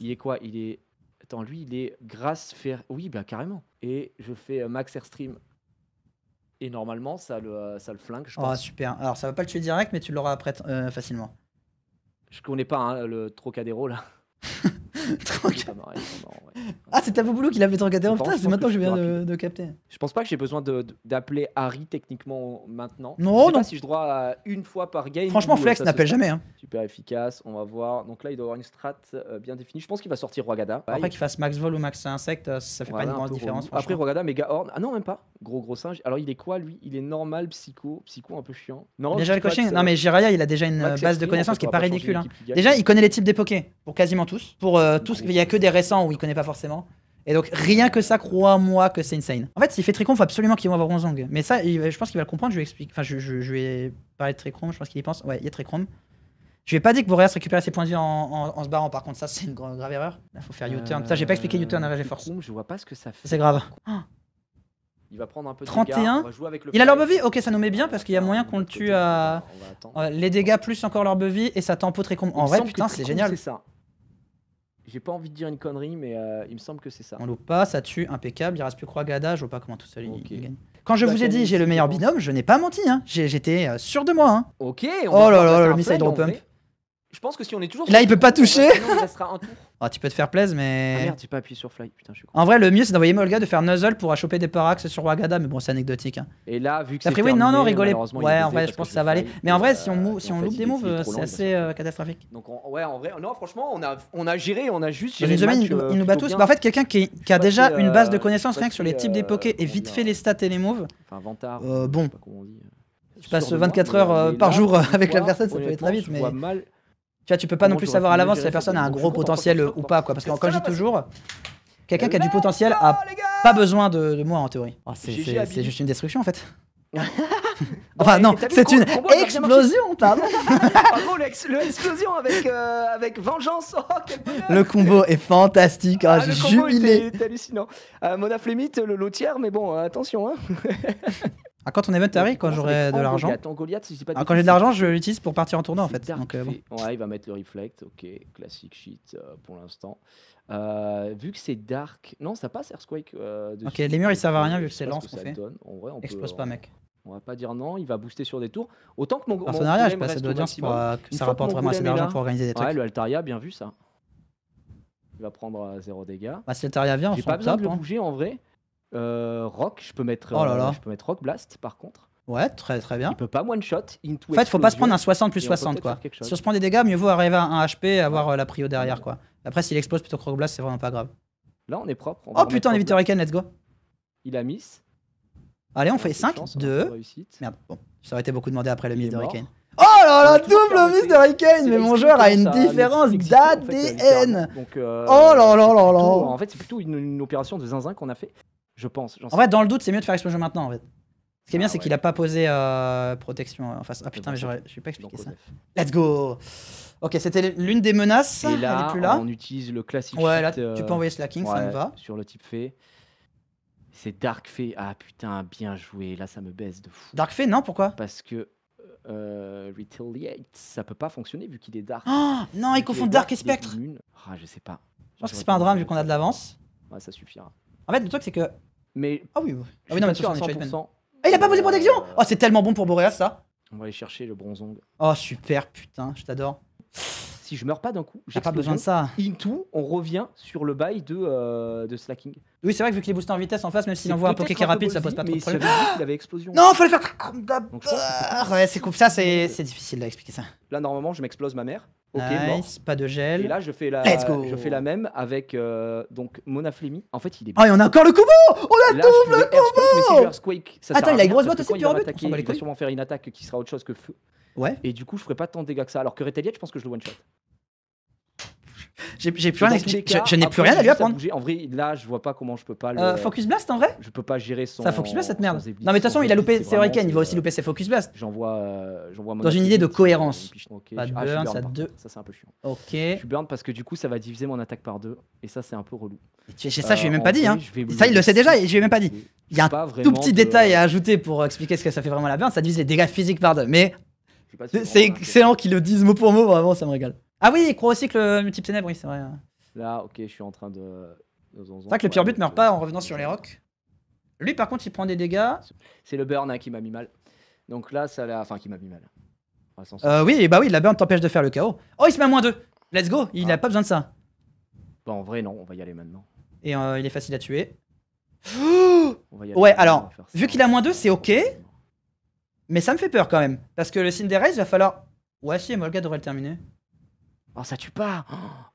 S3: Il est quoi Il est. Attends, lui, il est grâce fer. Oui, bah carrément. Et je fais euh, max airstream. Et normalement, ça le, euh, ça le flingue, je ah, pense. Oh,
S4: super. Alors, ça va pas le tuer direct, mais tu l'auras après facilement. Je
S3: connais pas hein, le Trocadéro là.
S4: ah, c'est à Boulou qui l'appelait en Putain, c'est maintenant que je viens de, capter.
S3: Je pense pas que j'ai besoin d'appeler Harry techniquement maintenant. Non, non. Pas si je dois euh, une fois par game. Franchement, Flex n'appelle jamais. Hein. Super efficace, on va voir. Donc là, il doit avoir une strat euh, bien définie. Je pense qu'il va sortir Rogada. Après qu'il fasse Max Vol ou Max Insect, euh, ça fait pas une grande différence. Après Rogada, Mega Horn. Ah non, même pas. Gros gros singe. Alors il est quoi lui Il est normal, psycho. Psycho un peu chiant. Non, déjà le coaching. Non, mais Jiraya,
S4: il a déjà une base de connaissances qui est pas ridicule. Hein. Déjà, il connaît les types des pokés pour quasiment tous. Pour il euh, tout y a que des récents où il connaît pas forcément. Et donc rien que ça, crois-moi que c'est insane. En fait, s'il fait Tricon, il faut absolument qu'il vont avoir Bronzong. Mais ça, je pense qu'il va le comprendre, je lui explique. Enfin, je, je, je ai de tricon. je pense qu'il y pense. Ouais, il y a tricon. Je lui ai pas dit que Boreas récupérer ses points de vie en, se barrant, par contre, ça c'est une grave, erreur. Il faut faire euh, U-turn. Ça, j'ai pas expliqué U-turn
S3: à force. Je vois pas ce que ça fait. C'est grave. Oh il va prendre un peu de 31. Dégâts. il a l'orbe vie
S4: Ok, ça nous met bien parce qu'il y a moyen qu'on le tue à. Les dégâts plus encore leur vie et ça tempo très En vrai, putain, c'est génial. C'est ça.
S3: J'ai pas envie de dire une connerie, mais euh, il me semble que c'est ça. On loupe
S4: pas, ça tue, impeccable. Il reste plus croix Gada, je vois pas comment tout seul il gagne. Quand je bah, vous ai dit j'ai le meilleur binôme, je n'ai pas menti. Hein. J'étais euh, sûr de moi. Hein. Ok.
S3: On oh là là, le missile drop pump. Je pense que si on est toujours. Là, il peut pas toucher. tour.
S4: Ah, tu peux te faire plaisir, mais. Ah, merde,
S3: j'ai pas appuyé sur fly. Putain, je
S4: suis En vrai, le mieux, c'est d'envoyer Molga de faire Nuzzle pour choper des parax sur Wagada, mais bon, c'est anecdotique. Hein. Et là, vu que c'est. T'as oui, non, non, rigolez. Ouais, en vrai, je pense que ça va aller. Mais en vrai, euh, si on, mou- si on loupe des moves, euh, c'est assez euh, catastrophique.
S3: Donc, ouais, en vrai, non, franchement, on a, on a géré, on a juste une nous- bat tous. en fait, quelqu'un qui, a déjà une base de connaissances rien que sur les types
S4: des pokés et vite fait les stats et les moves,
S3: Enfin, Vantard. bon, je passe passes 24 heures par jour avec la personne, ça peut être très vite, mais
S4: tu vois, tu peux pas non plus savoir à l'avance si la personne a un gros potentiel ou pas, quoi. Parce que comme je dis toujours, quelqu'un qui a du potentiel a pas besoin de, moi en théorie. Oh, c'est juste une destruction en fait. enfin non, c'est une explosion,
S3: pardon. Euh, avec, vengeance. Oh,
S4: le combo est fantastique, ah, ah, j'ai jubilé.
S3: C'est hallucinant. Euh, Mona Flemit, le lotière, mais bon, attention. Hein.
S4: Ah, quand on est taré, quand j'aurai de l'argent. Ah, quand j'ai de l'argent, je l'utilise pour partir en tournoi en fait. Donc, euh,
S3: Ouais, il va mettre le reflect, ok, classique shit euh, pour l'instant. Euh, vu que c'est dark, non, ça passe Earthquake. ok, les murs ils servent à rien vu que c'est lent qu'on fait. En vrai, on Explose peut, pas, mec. On va pas dire non, il va booster sur des tours. Autant que mon. Partenariat, je passe d'audience pour que ça rapporte vraiment assez d'argent pour organiser des trucs. Ouais, le Altaria, bien vu ça. Il va prendre zéro dégâts. Bah, si Altaria vient, on J'ai pas besoin de hein. bouger en vrai. Euh, rock, je peux mettre. Oh euh, je peux mettre Rock Blast par contre. Ouais, très très bien. Il peut pas one shot. Into en fait, faut pas se prendre un 60 plus 60 quoi. Si on se
S4: prend des dégâts, mieux vaut arriver à un HP et avoir euh, la prio derrière quoi. Après, s'il explose plutôt que Rock Blast, c'est vraiment pas grave. Là, on est propre. oh putain, on évite Hurricane, let's go. Il a miss. Allez, on, fait 5, 2. Hein, Merde, bon, ça
S3: aurait été beaucoup demandé après le miss Hurricane.
S4: Oh là là, double miss de Hurricane Mais mon joueur a une différence d'ADN Oh
S3: là là là là En fait, c'est plutôt une, une, opération de zinzin qu'on a fait. Je pense. En, fait, dans
S4: le doute, c'est mieux de faire explosion maintenant, en fait. Ce qui est ah bien, c'est qu'il a pas posé euh, protection euh, en face. Ah putain, mais je vais pas expliquer ça. Let's go Ok, c'était l'une des menaces. là, là. on
S3: utilise le classique. Ouais, là, euh, tu peux envoyer Slacking, ça me va. Sur le type fait C'est Dark fait Ah putain, bien joué. Là, ça me baisse de fou. Dark fait non, pourquoi Parce que Retaliate, ça peut pas fonctionner vu qu'il est Dark. Oh
S4: non, il confond Dark et Spectre.
S3: Ah, je sais pas. Je pense que c'est pas un
S4: drame vu qu'on a de l'avance.
S3: Ouais, ça suffira.
S4: En fait, le truc, c'est que mais. Ah oui, oui. Ah oui, non, mais sur on est Ah, il a pas posé protection euh, Oh, c'est tellement bon pour Boreas
S3: ça On va aller chercher le bronzong.
S4: Oh, super, putain, je t'adore. Si je meurs pas d'un coup,
S3: j'ai pas besoin de ça. Into, on revient sur le bail de, euh, de slacking. Oui, c'est vrai que vu qu'il
S4: est boosté en vitesse en face, même s'il envoie un poké qui est rapide, ça pose pas trop de problème. Il avait explosion. Non, il fallait faire
S3: comme Ouais, c'est
S4: ça, c'est difficile d'expliquer ça.
S3: Là, normalement, je m'explose ma mère. Ok, nice, pas de gel. Et là, je fais la, Je fais la même avec euh, donc Mona Flemi. En fait, il est. Ah, et on a encore le combo On a là, double le combo Attends, il a une grosse boîte aussi, tu attaquer, Il va sûrement faire une attaque qui sera autre chose que feu. Ouais. Et du coup, je ferai pas tant de dégâts que ça. Alors que Retaliate, je pense que je le one shot. J'ai plus rien. je n'ai plus rien à lui apprendre. En vrai, là, je vois pas comment je peux pas. Euh, le... focus Blast en vrai Je peux pas gérer son. Ça Focus Blast cette merde. Non, mais de toute façon, il a loupé ses Hurricanes,
S4: il va aussi euh, louper ses Focus Blast.
S3: J'envoie. Euh, j'envoie. Dans une idée de cohérence. Pas de ah, burn, ça deux. Ça, c'est un peu chiant. Ok. Je suis burn parce que du coup, ça va diviser mon attaque par deux. Et ça, c'est un peu relou. Ça, je lui ai même pas dit. Ça, il le sait
S4: déjà, je lui ai même pas dit. Il y a un tout petit détail à ajouter pour expliquer ce que ça fait vraiment la burn. Ça divise les dégâts physiques par deux. Mais c'est hein. excellent qu'ils le disent mot pour mot, vraiment, ça me régale. Ah oui, il croit aussi que le
S3: euh, multiple ténèbre, oui, c'est vrai. Là, ok, je suis en train de. c'est que le pire but meurt pas en revenant sur les rocs. Lui, par contre, il prend des dégâts. C'est le burn hein, qui m'a mis mal. Donc là, ça l'a. Enfin, qui m'a mis mal. Euh,
S4: oui, bah oui, la burn t'empêche de faire le chaos.
S3: Oh, il se met à moins 2. Let's go, il
S4: n'a a ah. pas besoin de ça.
S3: Bah, en vrai, non, on va y aller maintenant. Et euh, il est facile à tuer.
S4: on ouais, alors, vu qu'il a moins 2, c'est ok. Mais ça me fait peur quand même. Parce que le Cinderace, il va falloir. Ouais, si, Molga devrait le terminer. Oh, ça tue pas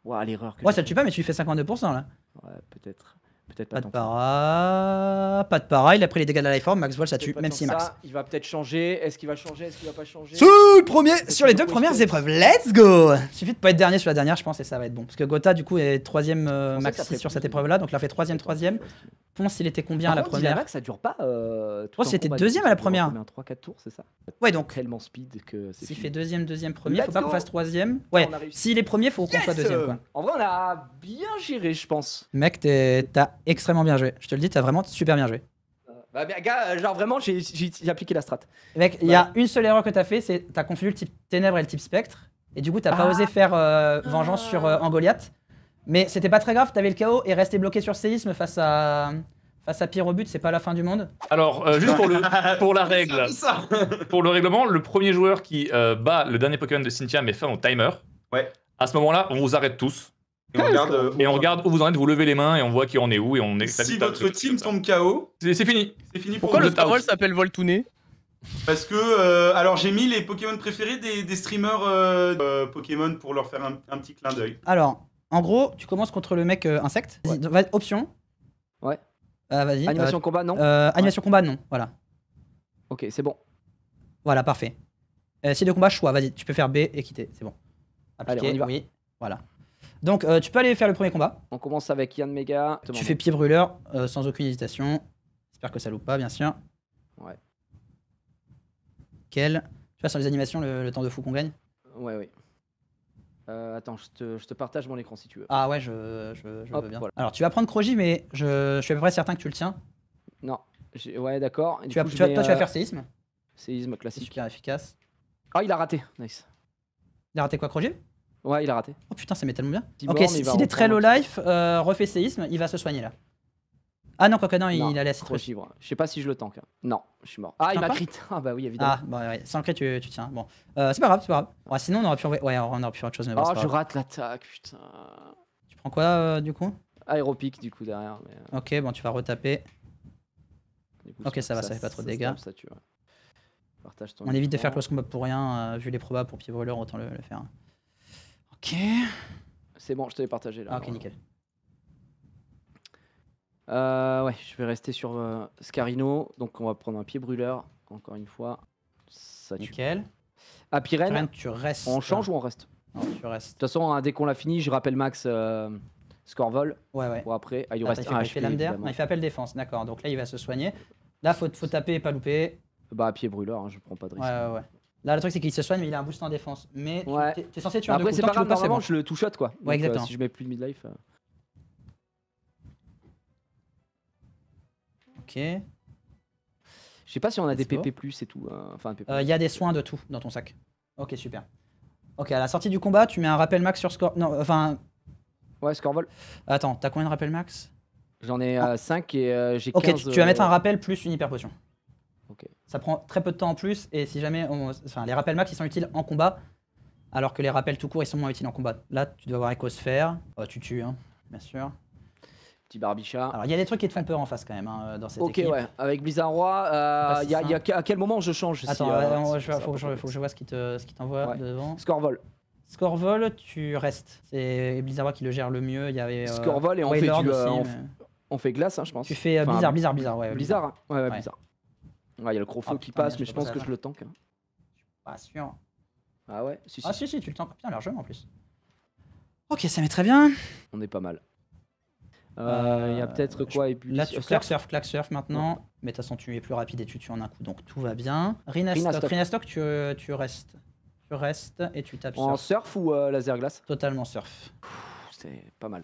S3: oh, l'erreur que Ouais, ça tue
S4: pas, mais tu fais 52% là.
S3: Ouais, peut-être. Peut-être pas, pas de
S4: para, pas de Il a pris les dégâts de la lifeform. vol ça tue, même si max.
S3: Il va peut-être changer. Est-ce qu'il va changer Est-ce qu'il va pas changer
S4: Sous premier Sur les deux premières épreuves. Let's go Suffit de pas être dernier sur la dernière, je pense, et ça va être bon. Parce que Gota, du coup, est troisième euh, max sur cette épreuve-là. Donc, il a fait troisième, troisième. pense il était combien à la première
S3: ça dure pas. Euh, c'était deuxième à la première. en 3-4 tours, c'est ça
S4: Ouais, donc. Tellement speed que. S'il fait deuxième, deuxième, premier, faut pas qu'on fasse troisième. Ouais, s'il est premier, faut qu'on soit deuxième.
S3: En vrai, on a bien géré, je pense.
S4: Mec, t'as extrêmement bien joué. Je te le dis, t'as vraiment super bien joué.
S3: Euh, bah, mec, gars, euh, genre vraiment, j'ai appliqué la strat. Mec, il y a
S4: une seule erreur que t'as fait, c'est t'as confondu le type ténèbres et le type spectre. Et du coup, t'as pas ah. osé faire euh, vengeance sur Mais c'était pas très grave, t'avais le chaos et rester bloqué sur séisme face à. Face à pire au but, c'est pas la fin du monde.
S1: Alors, juste pour, le, la règle, pour le règlement, le premier joueur qui bat le dernier Pokémon de Cynthia met fin au timer. Ouais. À ce moment-là, on vous arrête tous. Euh, et on, regarde, où vous en êtes, vous levez les mains et on voit qui en est où et on est. Si votre
S2: team tombe KO, c'est fini. C'est fini pour Pourquoi le parole s'appelle Voltouné Parce que euh, alors j'ai mis les Pokémon préférés des, streamers euh, Pokémon pour leur faire un, petit clin
S4: d'œil. Alors, en gros, tu commences contre le mec insecte. option. Ouais. vas-y. Animation combat non. Animation combat non. Voilà. Ok, c'est bon. Voilà, parfait. si de combat choix, vas-y, tu peux faire B et quitter, c'est bon. Appliquer, oui. Voilà.
S3: Donc euh, tu peux aller faire le premier combat. On commence avec Yann Mega. Tu fais
S4: pied brûleur euh, sans aucune hésitation. J'espère que ça loupe pas, bien sûr. Ouais. Quel Tu vois, sur les animations, le, temps de fou qu'on gagne
S3: Ouais, oui. Euh, attends, je te, partage mon écran si tu veux. Ah ouais, je, je, veux bien. Alors tu vas
S4: prendre Croji, mais je, suis à peu près certain que tu
S3: le tiens. Non. Ouais, d'accord. Tu, toi, tu vas faire séisme Séisme classique. Super efficace. Ah, il a raté. Nice. Il a raté quoi, Croji Ouais, il a raté. Oh putain, ça met tellement bien. ok, s'il est très low
S4: life, euh, refait séisme, il va se soigner là. Ah non, quoi que non, il a la citrouille.
S3: Je sais pas si je le tank. Non, je suis mort. Ah, il m'a crit. Ah bah oui, évidemment. Ah, bah
S4: ouais, sans crit, tu, tu tiens. Bon, euh, c'est pas grave, c'est pas grave. sinon, on aurait pu, ouais, on aurait pu faire autre chose. Mais oh, je rate
S3: l'attaque, putain.
S4: Tu prends quoi euh, du coup
S3: Aéropic du coup derrière. Mais... Euh.
S4: Ok, bon, tu vas retaper.
S3: ok, ça, va, ça, fait pas trop de dégâts. Partage ton on évite de faire close
S4: combat pour rien, vu les probas pour pied brûleur, autant le faire.
S3: Ok. C'est bon, je te l'ai partagé là. Ah, ok, nickel. Euh, ouais, je vais rester sur euh, Scarino. Donc, on va prendre un pied brûleur. Encore une fois. Ça tue. Nickel. À ah, Pyrène, tu restes. On change ou on reste non, Tu restes. De toute façon, hein, dès qu'on l'a fini, je rappelle Max euh, Scorvol. Ouais, ouais. Pour après. Ah, il reste un fait,
S4: appel défense, d'accord. Donc là, il va se soigner. Là, faut, faut taper et
S3: pas louper. Bah, pied brûleur, hein, je prends pas de risque. ouais.
S4: Là, le truc, c'est qu'il se soigne, mais il a un boost en défense. Mais tu ouais. t'es censé tuer un bah, Après, c'est pas grave, normalement, je le two shot quoi. Ouais, Donc, euh, exactement. si je mets
S3: plus de midlife. life euh. Ok. Je sais pas si on a des PP, plus et tout. Hein. Enfin, euh, Il y
S4: a des soins de tout dans ton sac. Ok, super. Ok, à la sortie du combat, tu mets un rappel max sur score. Non, enfin. Ouais, score vol. Attends, t'as combien de rappel max
S3: J'en ai 5 ah. et j'ai Ok, 15, tu, tu vas mettre un
S4: rappel plus une hyper potion. Ça prend très peu de temps en plus, et si jamais. Enfin, les rappels max, ils sont utiles en combat, alors que les rappels tout court, ils sont moins utiles en combat. Là, tu dois avoir Echo oh, tu tues, hein, bien sûr. Petit barbicha. Alors, il y a des trucs qui te font peur en face quand même hein, dans cette équipe. Ok, ouais.
S3: Avec Blizzard Roi, euh, y a, à quel moment je change Attends, si,
S4: faut, que je, vois ce qui t'envoie devant score devant. score vol tu restes. C'est Blizzard Roi qui le gère le mieux. Il y avait. Euh, et on fait euh,
S3: on, fait glace, hein, je pense. Tu fais bizarre, Blizzard, Blizzard, ouais. Blizzard, hein. ouais, ouais, Blizzard il y a le gros feu ah, qui passe, mais je pense que je le tank. Hein. Je
S4: suis pas sûr. Ah ouais si, Ah si, si, tu le tankes bien largement en plus.
S3: Ok, ça met très bien. On est pas mal. Il euh, euh, y a peut-être quoi et puis Là, tu clac surf,
S4: surf maintenant. Mais de toute façon, tu es plus rapide et tu tues en un coup, donc tout va bien. Rinastock, tu, tu, restes. Tu restes et tu tapes En
S3: surf, ou euh, laser glace Totalement surf. C'est pas mal.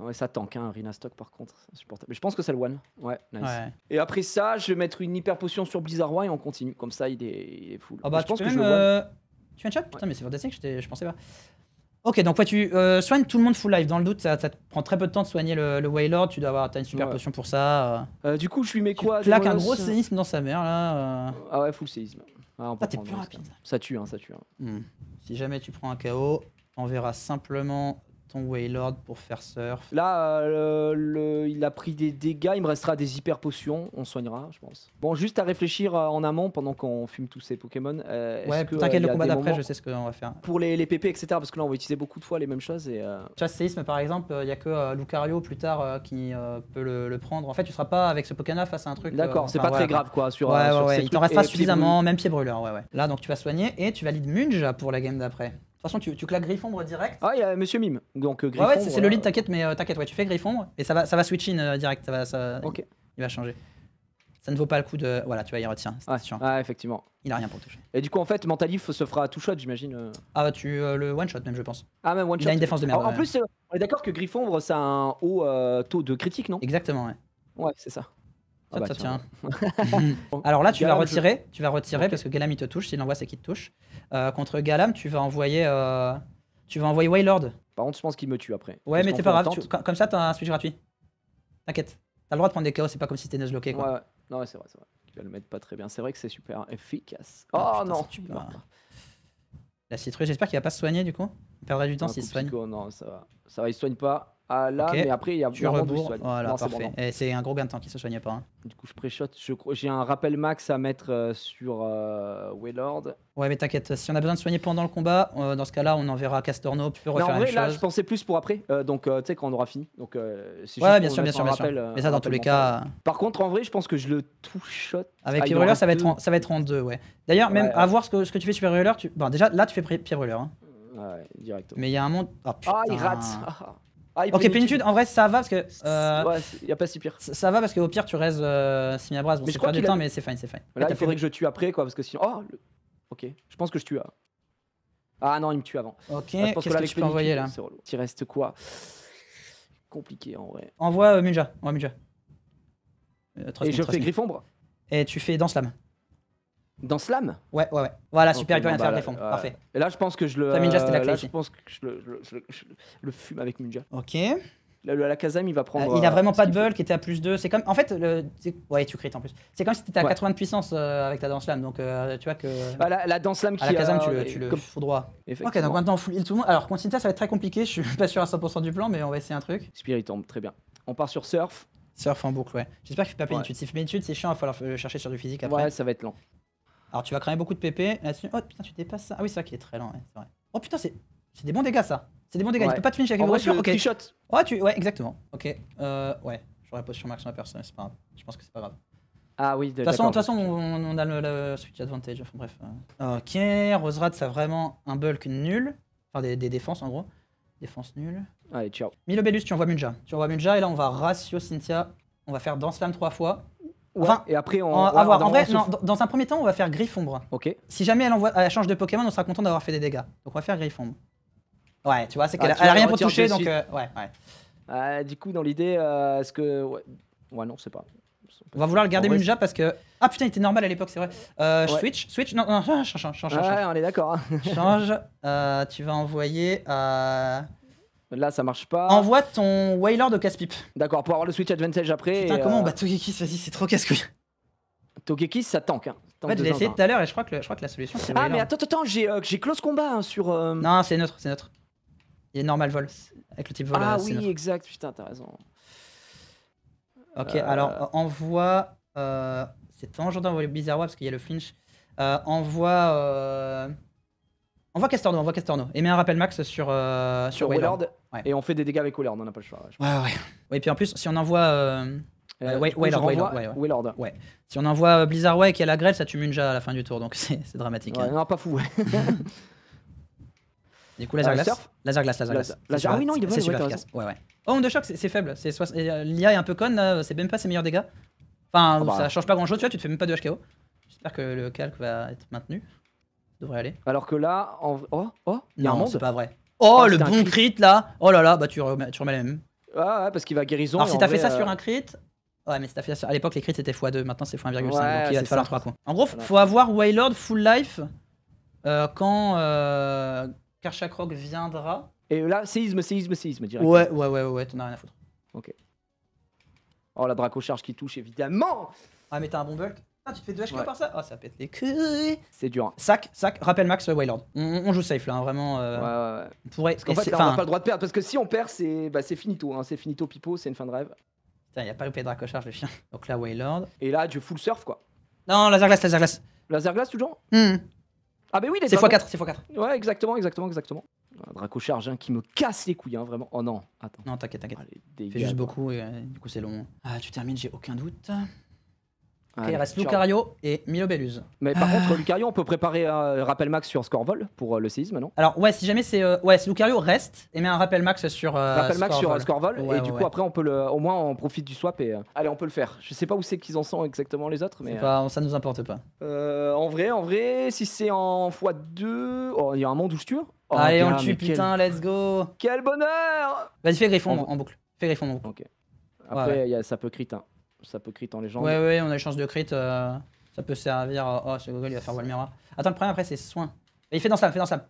S3: Ah ouais, ça tank, hein, Rina Stock par contre, insupportable. Mais je pense que c'est le one. Ouais, nice. Et après ça, je vais mettre une hyper potion sur Blizzard et on continue. Comme ça, il est, il full. Ah bah, je pense que même, je euh,
S4: Tu viens de Putain, mais c'est fantastique, je pensais pas. Ok, donc toi tu soigne euh, soignes tout le monde full life. Dans le doute, ça, te prend très peu de temps de soigner le, le Waylord. Tu dois avoir as une super potion pour ça. Euh. du coup, je lui mets quoi Claque un gros séisme dans sa mère là. Ah ouais, full séisme. Ah,
S3: ah t'es plus rapide.
S4: Ça. tue, hein, ça tue. Hein. Hmm. Si jamais tu prends un KO, on verra simplement ton Waylord pour faire surf.
S3: Là, euh, il a pris des dégâts, il me restera des hyper potions, on soignera, je pense. Bon, juste à réfléchir euh, en amont pendant qu'on fume tous ces Pokémon. Euh, ouais, t'inquiète, le combat d'après, je sais ce qu'on va faire. Pour les, les, PP, etc., parce que là, on va utiliser beaucoup de fois les mêmes choses. Et, euh...
S4: séisme, par exemple, il n'y a que Lucario plus tard qui peut le, prendre. En fait, tu seras pas avec ce Pokéna face à un truc. D'accord, c'est pas très grave, quoi. Sur, il t'en restera suffisamment, même pied brûleur, ouais, ouais. Là, donc tu vas soigner et tu valides Munge pour la game d'après. De toute façon, tu, claques Griffombre direct. Ah, il y a Monsieur Mime. Donc, euh, ouais, c'est le lead, euh, t'inquiète, mais euh, t'inquiète, ouais, tu fais Griffombre et ça va, ça va switch in direct. Ça va, ça, Il va changer. Ça ne vaut pas le coup de. Voilà, tu y y retient. Ah, effectivement. Il a rien pour toucher.
S3: Et du coup, en fait, Mentalif se fera tout shot, j'imagine.
S4: Ah, bah, tu le one shot, même, je pense.
S3: Ah, même one shot. Il a une défense de merde. en plus, on est d'accord que Griffombre, ça a un haut taux de critique, non Exactement, ouais. Ouais, c'est ça. Ah bah tiens. Alors là, tu vas retirer,
S4: tu vas retirer parce que Galam il te touche, s'il envoie c'est qu'il te touche. Euh, contre Galam, tu vas envoyer, euh, tu vas envoyer Waylord.
S3: Par contre, je pense qu'il me tue après. Ouais, mais t'es pas grave,
S4: comme ça t'as un switch gratuit. T'inquiète, t'as le droit de prendre des KO, c'est pas comme si t'étais nez quoi. Ouais, ouais.
S3: non, c'est vrai, c'est vrai. Tu vas le mettre pas très bien, c'est vrai que c'est super efficace. Ah, oh, non, tu
S4: La citrouille j'espère qu'il va pas se soigner du coup. Il
S3: perdrait du temps s'il se soigne. non, ça va. Ça va, il se soigne pas. Ah là, mais après, il y a tu rebours. Voilà, parfait.
S4: et eh, c'est un gros gain de temps qui se soignait pas. Hein.
S3: Du coup, je pré-shot. J'ai un rappel max à mettre euh, sur euh, Waylord.
S4: Ouais, mais t'inquiète. Si on a besoin de soigner pendant le combat, euh, dans ce cas-là, on enverra Castorno. peux refaire non, en vrai, là, je
S3: pensais plus pour après. donc, tu sais, quand on aura fini. Donc, ouais, bien sûr, bien sûr, Mais ça, dans tous les cas. Par contre, en vrai, je pense que je le touche shot. Avec Pierre Brûleur, ça va être
S4: en, ça deux, ouais. D'ailleurs, même à voir ce que, tu fais sur Pierre tu. Bon, déjà, là, tu fais Pierre Brûleur. Hein.
S3: Ouais, direct.
S4: Mais il y a un monde. ah, ah il rate. Ah, ok, pénitude. en vrai, ça va parce que. Euh, ouais, y a pas si pire. Ça, va parce qu'au pire, tu restes euh, Simia Bon, c'est pas du temps, mais c'est fine, c'est fine. Là, il faudrait que je
S3: tue après, quoi, parce que sinon. Oh Ok, je pense que je tue. Ah non, il me tue avant. Ok, ah, je qu'est-ce que, tu peux envoyer là
S4: Il restes quoi
S3: Compliqué en vrai.
S4: Envoie euh, Munja. Envoie Munja. Euh, et je fais griffombre Et tu fais danse lame. Dans Slam Ouais, ouais, ouais. Voilà, super, il peut rien faire, Parfait. Et
S3: là, je pense que je le. Minja, c'était la clé. Là, je pense que je le, je, le fume avec Minja. Ok. La, la, la Kazam, il va prendre. Euh, il a euh, vraiment pas
S4: de bulk, qui était à plus 2. C'est comme. En fait, le... ouais, tu crites en plus. C'est comme si t'étais à 80 de puissance euh, avec ta danse slam, Donc, tu vois que. Bah, la, la slam. lame qui. À la Kazam, tu le, tu le comme... fous
S3: droit. Ok, donc
S4: maintenant, full tout le monde. Alors, Constita, ça va être très compliqué. Je suis pas sûr à 100% du plan, mais on va essayer un truc.
S3: Spirit tombe, très bien. On part sur Surf. Surf en boucle, ouais.
S4: J'espère qu'il fait pas plein d'études. Si fait d'études, c'est chiant, il va falloir le chercher sur du physique après. Ouais, ça va être lent. Alors tu vas cramer beaucoup de PP. Oh putain, tu dépasses ça. Ah oui, c'est ça qui est très lent. c'est vrai. Oh putain, c'est des bons dégâts ça. C'est des bons dégâts. il Tu peux pas te finir avec une voiture. Ok. Shot. Ouais, tu... ouais, exactement. Ok. Euh, ouais. J'aurais sur max sur ma personne, c'est pas grave. Je pense que c'est pas grave. Ah oui, de toute façon, façon on, a le, switch advantage. Enfin bref. Euh. Ok, Roserad, ça a vraiment un bulk nul. Enfin, des, défenses en gros. Défense nulle. Allez, ciao. Bellus tu envoies Munja. Tu envoies Munja et là on va ratio Cynthia. On va faire Dance Slam trois fois et après, on, en, vrai, dans, un premier temps, on va faire Griffombre. Ok. Si jamais elle, envoie, elle change de Pokémon, on sera content d'avoir fait des dégâts. Donc on va faire Griffombre.
S3: Ouais, tu vois, c'est ah, qu'elle a rien pour toucher, donc euh, ouais, ouais. Euh, du coup, dans l'idée, euh, est-ce que. Ouais, non, non, c'est pas.
S4: On va vouloir le garder Munja parce que. Ah putain, il était normal à l'époque, c'est vrai. Switch, switch, non, non, change, change, change. Ouais, on est
S3: d'accord. Hein. change.
S4: tu vas envoyer. Euh...
S3: Là, ça marche pas. Envoie ton Wailord au casse-pipe. D'accord, pour avoir le Switch Advantage après. Putain, comment euh... Bah, Togekiss vas-y, c'est trop casse-couille. Togekiss, ça tank. Hein. En fait, je l'ai essayé tout
S4: à l'heure et je crois que, la solution c'est. Ah, mais attends, attends, j'ai euh, close combat hein, sur. Euh, non, c'est neutre, c'est neutre. Il est normal vol. Avec le type vol. Ah euh, oui,
S3: exact, putain, t'as raison.
S4: Ok, alors envoie. C'est dangereux d'envoyer Bizarro, parce qu'il y a le flinch. envoie. Envoie Castorno, envoie Castorno. Et mets un rappel max sur, sur, Waylord.
S3: Et on fait des dégâts avec colère, on a pas le choix. Ouais,
S4: ouais. ouais, puis en plus, si on envoie. Euh... euh ouais, ouais, ouais. Ouais. Si on envoie euh, Blizzard Way qui a la grêle, ça tue Munja à la fin du tour, donc c'est dramatique. Hein. Non, pas fou. ouais. du coup, euh, laser, glace. laser glace. Laser glace, Ah oui, non, il est super efficace. Ouais, ouais. Oh, onde de choc, c'est faible. L'IA est un peu conne, c'est même pas ses meilleurs dégâts. Enfin, oh, bah. ça change pas grand chose, tu vois, tu te fais même pas de HKO. J'espère que le calque va être maintenu.
S3: Ça devrait aller. Alors que là, en... oh, oh, non, C'est pas vrai. Oh, oh, le bon
S4: crit. là Oh là là, bah tu remets, tu la même.
S3: Ah ouais, parce qu'il va guérison. Alors si t'as fait ça sur euh, un crit. Ouais, mais
S4: si t'as fait ça sur... À l'époque, les crits c'était x2, maintenant c'est x1,5, donc il va te falloir 3 coins En gros, faut avoir Waylord full life euh, quand euh, Karchakrog viendra. Et là, séisme, séisme, séisme, direct. Ouais, ouais, ouais, ouais, t'en as rien à foutre. Ok. Oh, la Draco charge qui touche, évidemment Ah, mais t'as un bon bulk ah, tu te fais 2 HK par ça Ah, ça pète les couilles. C'est dur. Hein. Sac, sac, rappel max Waylord. On, joue safe là, hein, vraiment. Euh, ouais Ouais, ouais, on pourrait. fait, on n'a pas le droit de
S3: perdre. Parce que si on perd, c'est bah, finito. Hein. C'est finito, pipo, c'est une fin de rêve. Putain, il a pas loupé Dracocharge, le chien. Donc là, Waylord. Et là, du full surf, quoi. Non, laser glace, laser glace. Laser glace, toujours hmm. Ah, bah oui, les C'est x4, c'est x4. Ouais, exactement, exactement, exactement. Draco charge qui me casse les couilles, hein, vraiment. Oh non, attends. Non, t'inquiète, t'inquiète. Ah, fais juste beaucoup, et, euh, du coup, c'est long. Hein. Ah, tu termines, j'ai aucun doute. Allez, ah, il reste Lucario
S4: et Milo Belluse.
S3: Mais par contre, Lucario, on peut préparer un rappel max sur vol pour euh, le séisme, non
S4: Alors, ouais, si jamais c'est. Euh, ouais, si Lucario reste et met un rappel max sur. Euh, rappel max sur Scorevol, et du coup,
S3: après, on peut le, au moins, on profite du swap et.
S4: allez, on peut le faire.
S3: Je sais pas où c'est qu'ils en sont exactement les autres, mais. Pas, ça nous importe pas. en vrai, en vrai, si c'est en x2. Oh, il y a un monde où je tue oh, Allez, on le ah, tue, putain, let's go Quel bonheur Vas-y, fais Griffon en, boucle. Fais Griffon en boucle. Ok. Après, y a, ça peut crit. Hein ça peut crit en légende. Ouais,
S4: ouais, on a les chances de crit. Euh, ça peut servir. Euh, oh, ce Google, il va faire Walmira. Attends, le premier après, c'est soin. il fait dans slam, fait dans slam.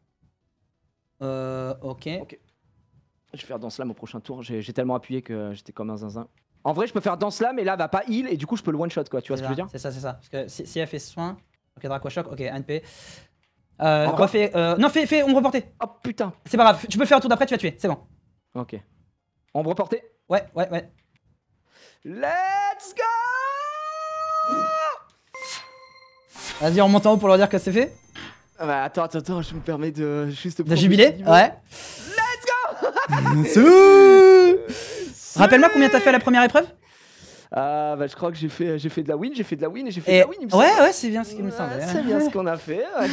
S4: Euh, ok.
S3: Ok. Je vais faire dans slam au prochain tour. J'ai tellement appuyé que j'étais comme un zinzin. En vrai, je peux faire dans slam et là, va pas heal et du coup, je peux le one shot, quoi. Tu vois ce que je veux dire C'est ça, c'est ça.
S4: Parce que si, elle fait soin. Ok, draco Shock, ok, NP. Euh, refais, euh, non, fais, fais, on reporte Oh putain. C'est pas grave, tu peux faire un tour d'après, tu vas tuer, c'est bon.
S3: Ok. On reporte
S4: Ouais, ouais, ouais.
S3: Let's
S4: go
S3: Vas-y, on monte en haut pour leur dire que c'est fait. Ah bah attends, attends, attends, je me permets de juste... T'as jubilé Ouais. Let's go Rappelle-moi combien t'as fait à la première épreuve ah bah je crois que j'ai fait j'ai fait de la win, j'ai fait de la win et j'ai fait de la win. Il me ouais ouais c'est bien ce qui me semble. c'est bien ce qu'on a fait. oh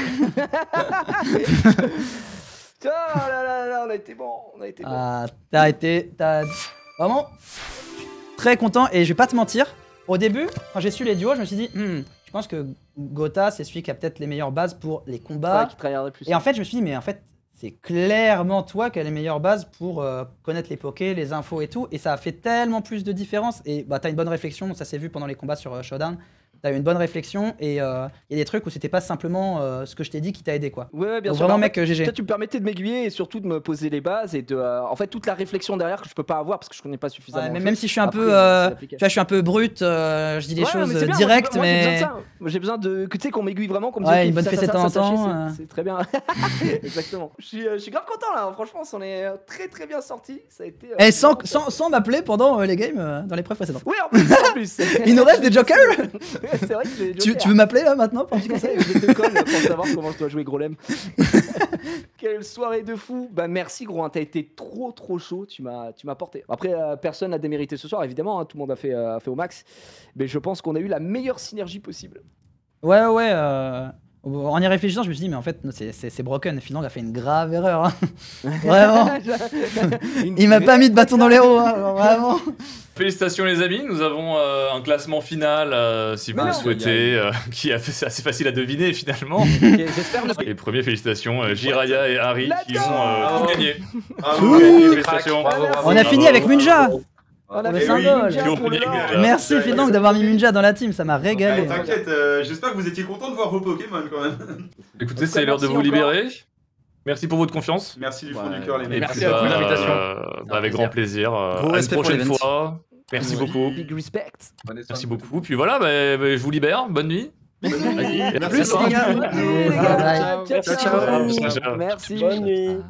S3: là là là, on a été bon, on a été bon.
S4: Ah t'as été t'as vraiment très content et je vais pas te mentir, au début, quand j'ai su les duos, je me suis dit, hmm, je pense que Gotha, c'est celui qui a peut-être les meilleures bases pour les combats. Et en fait, je me suis dit, mais en fait, c'est clairement toi qui as les meilleures bases pour euh, connaître les pokés, les infos et tout. Et ça a fait tellement plus de différence. Et bah, une bonne réflexion, ça s'est vu pendant les combats sur euh, Showdown t'as eu une bonne réflexion et euh, il y a des trucs où c'était pas simplement euh,
S3: ce que je t'ai dit qui t'a aidé quoi. Ouais, bien sûr. mec, GG. tu me permettais de m'aiguiller et surtout de me poser les bases et de. Euh, en fait, toute la réflexion derrière que je peux pas avoir parce que je connais pas suffisamment. mais même si je suis un peu. tu vois, je suis un peu brut, je dis des choses directes, mais. J'ai besoin, de. Tu sais, qu'on m'aiguille vraiment comme Ouais, une bonne fessée de temps en temps. C'est très bien. Exactement. Je suis, je grave content là. Franchement, on est très très bien sorti. Ça a été. Et eh, sans, sans,
S4: m'appeler pendant les games, dans les preuves précédentes. Oui, en
S3: plus. Il nous reste des jokers tu, veux m'appeler là maintenant pour Je te pour savoir comment je dois jouer Grolem. Quelle soirée de fou Bah merci gros, hein, t'as été trop trop chaud, tu m'as porté. Après euh, personne n'a démérité ce soir évidemment, hein. tout le monde a fait, euh, fait au max, mais je pense qu'on a eu la meilleure synergie possible.
S4: Ouais ouais. Euh... En y réfléchissant, je me suis dit, mais en fait, c'est broken. il a fait une grave erreur. Hein. vraiment. Il m'a pas mis de bâton dans les roues. Hein, vraiment.
S1: Félicitations, les amis. Nous avons euh, un classement final, euh, si vous le souhaitez, euh, qui a fait assez facile à deviner finalement. J'espère Et félicitations, Jiraya et Harry qui ont tout gagné. oui. félicitations. On a fini avec
S4: Munja. Oh, eh Merci Fidank d'avoir mis Minja dans la team, ça m'a régalé. Eh,
S2: t'inquiète, euh, j'espère que vous étiez content de voir vos Pokémon quand même. Écoutez, c'est l'heure de vous libérer. Merci pour votre confiance. Merci du fond du cœur, les mecs. Merci à vous bah, pour l'invitation. Euh, bah, avec grand plaisir.
S1: Euh, pour une prochaine fois.
S3: Merci beaucoup. Big respect.
S1: Merci beaucoup. Puis voilà, bah, je vous libère. Bonne nuit. Bonne nuit. Merci les
S2: gars. Ciao, ciao.
S3: Merci. Bonne nuit.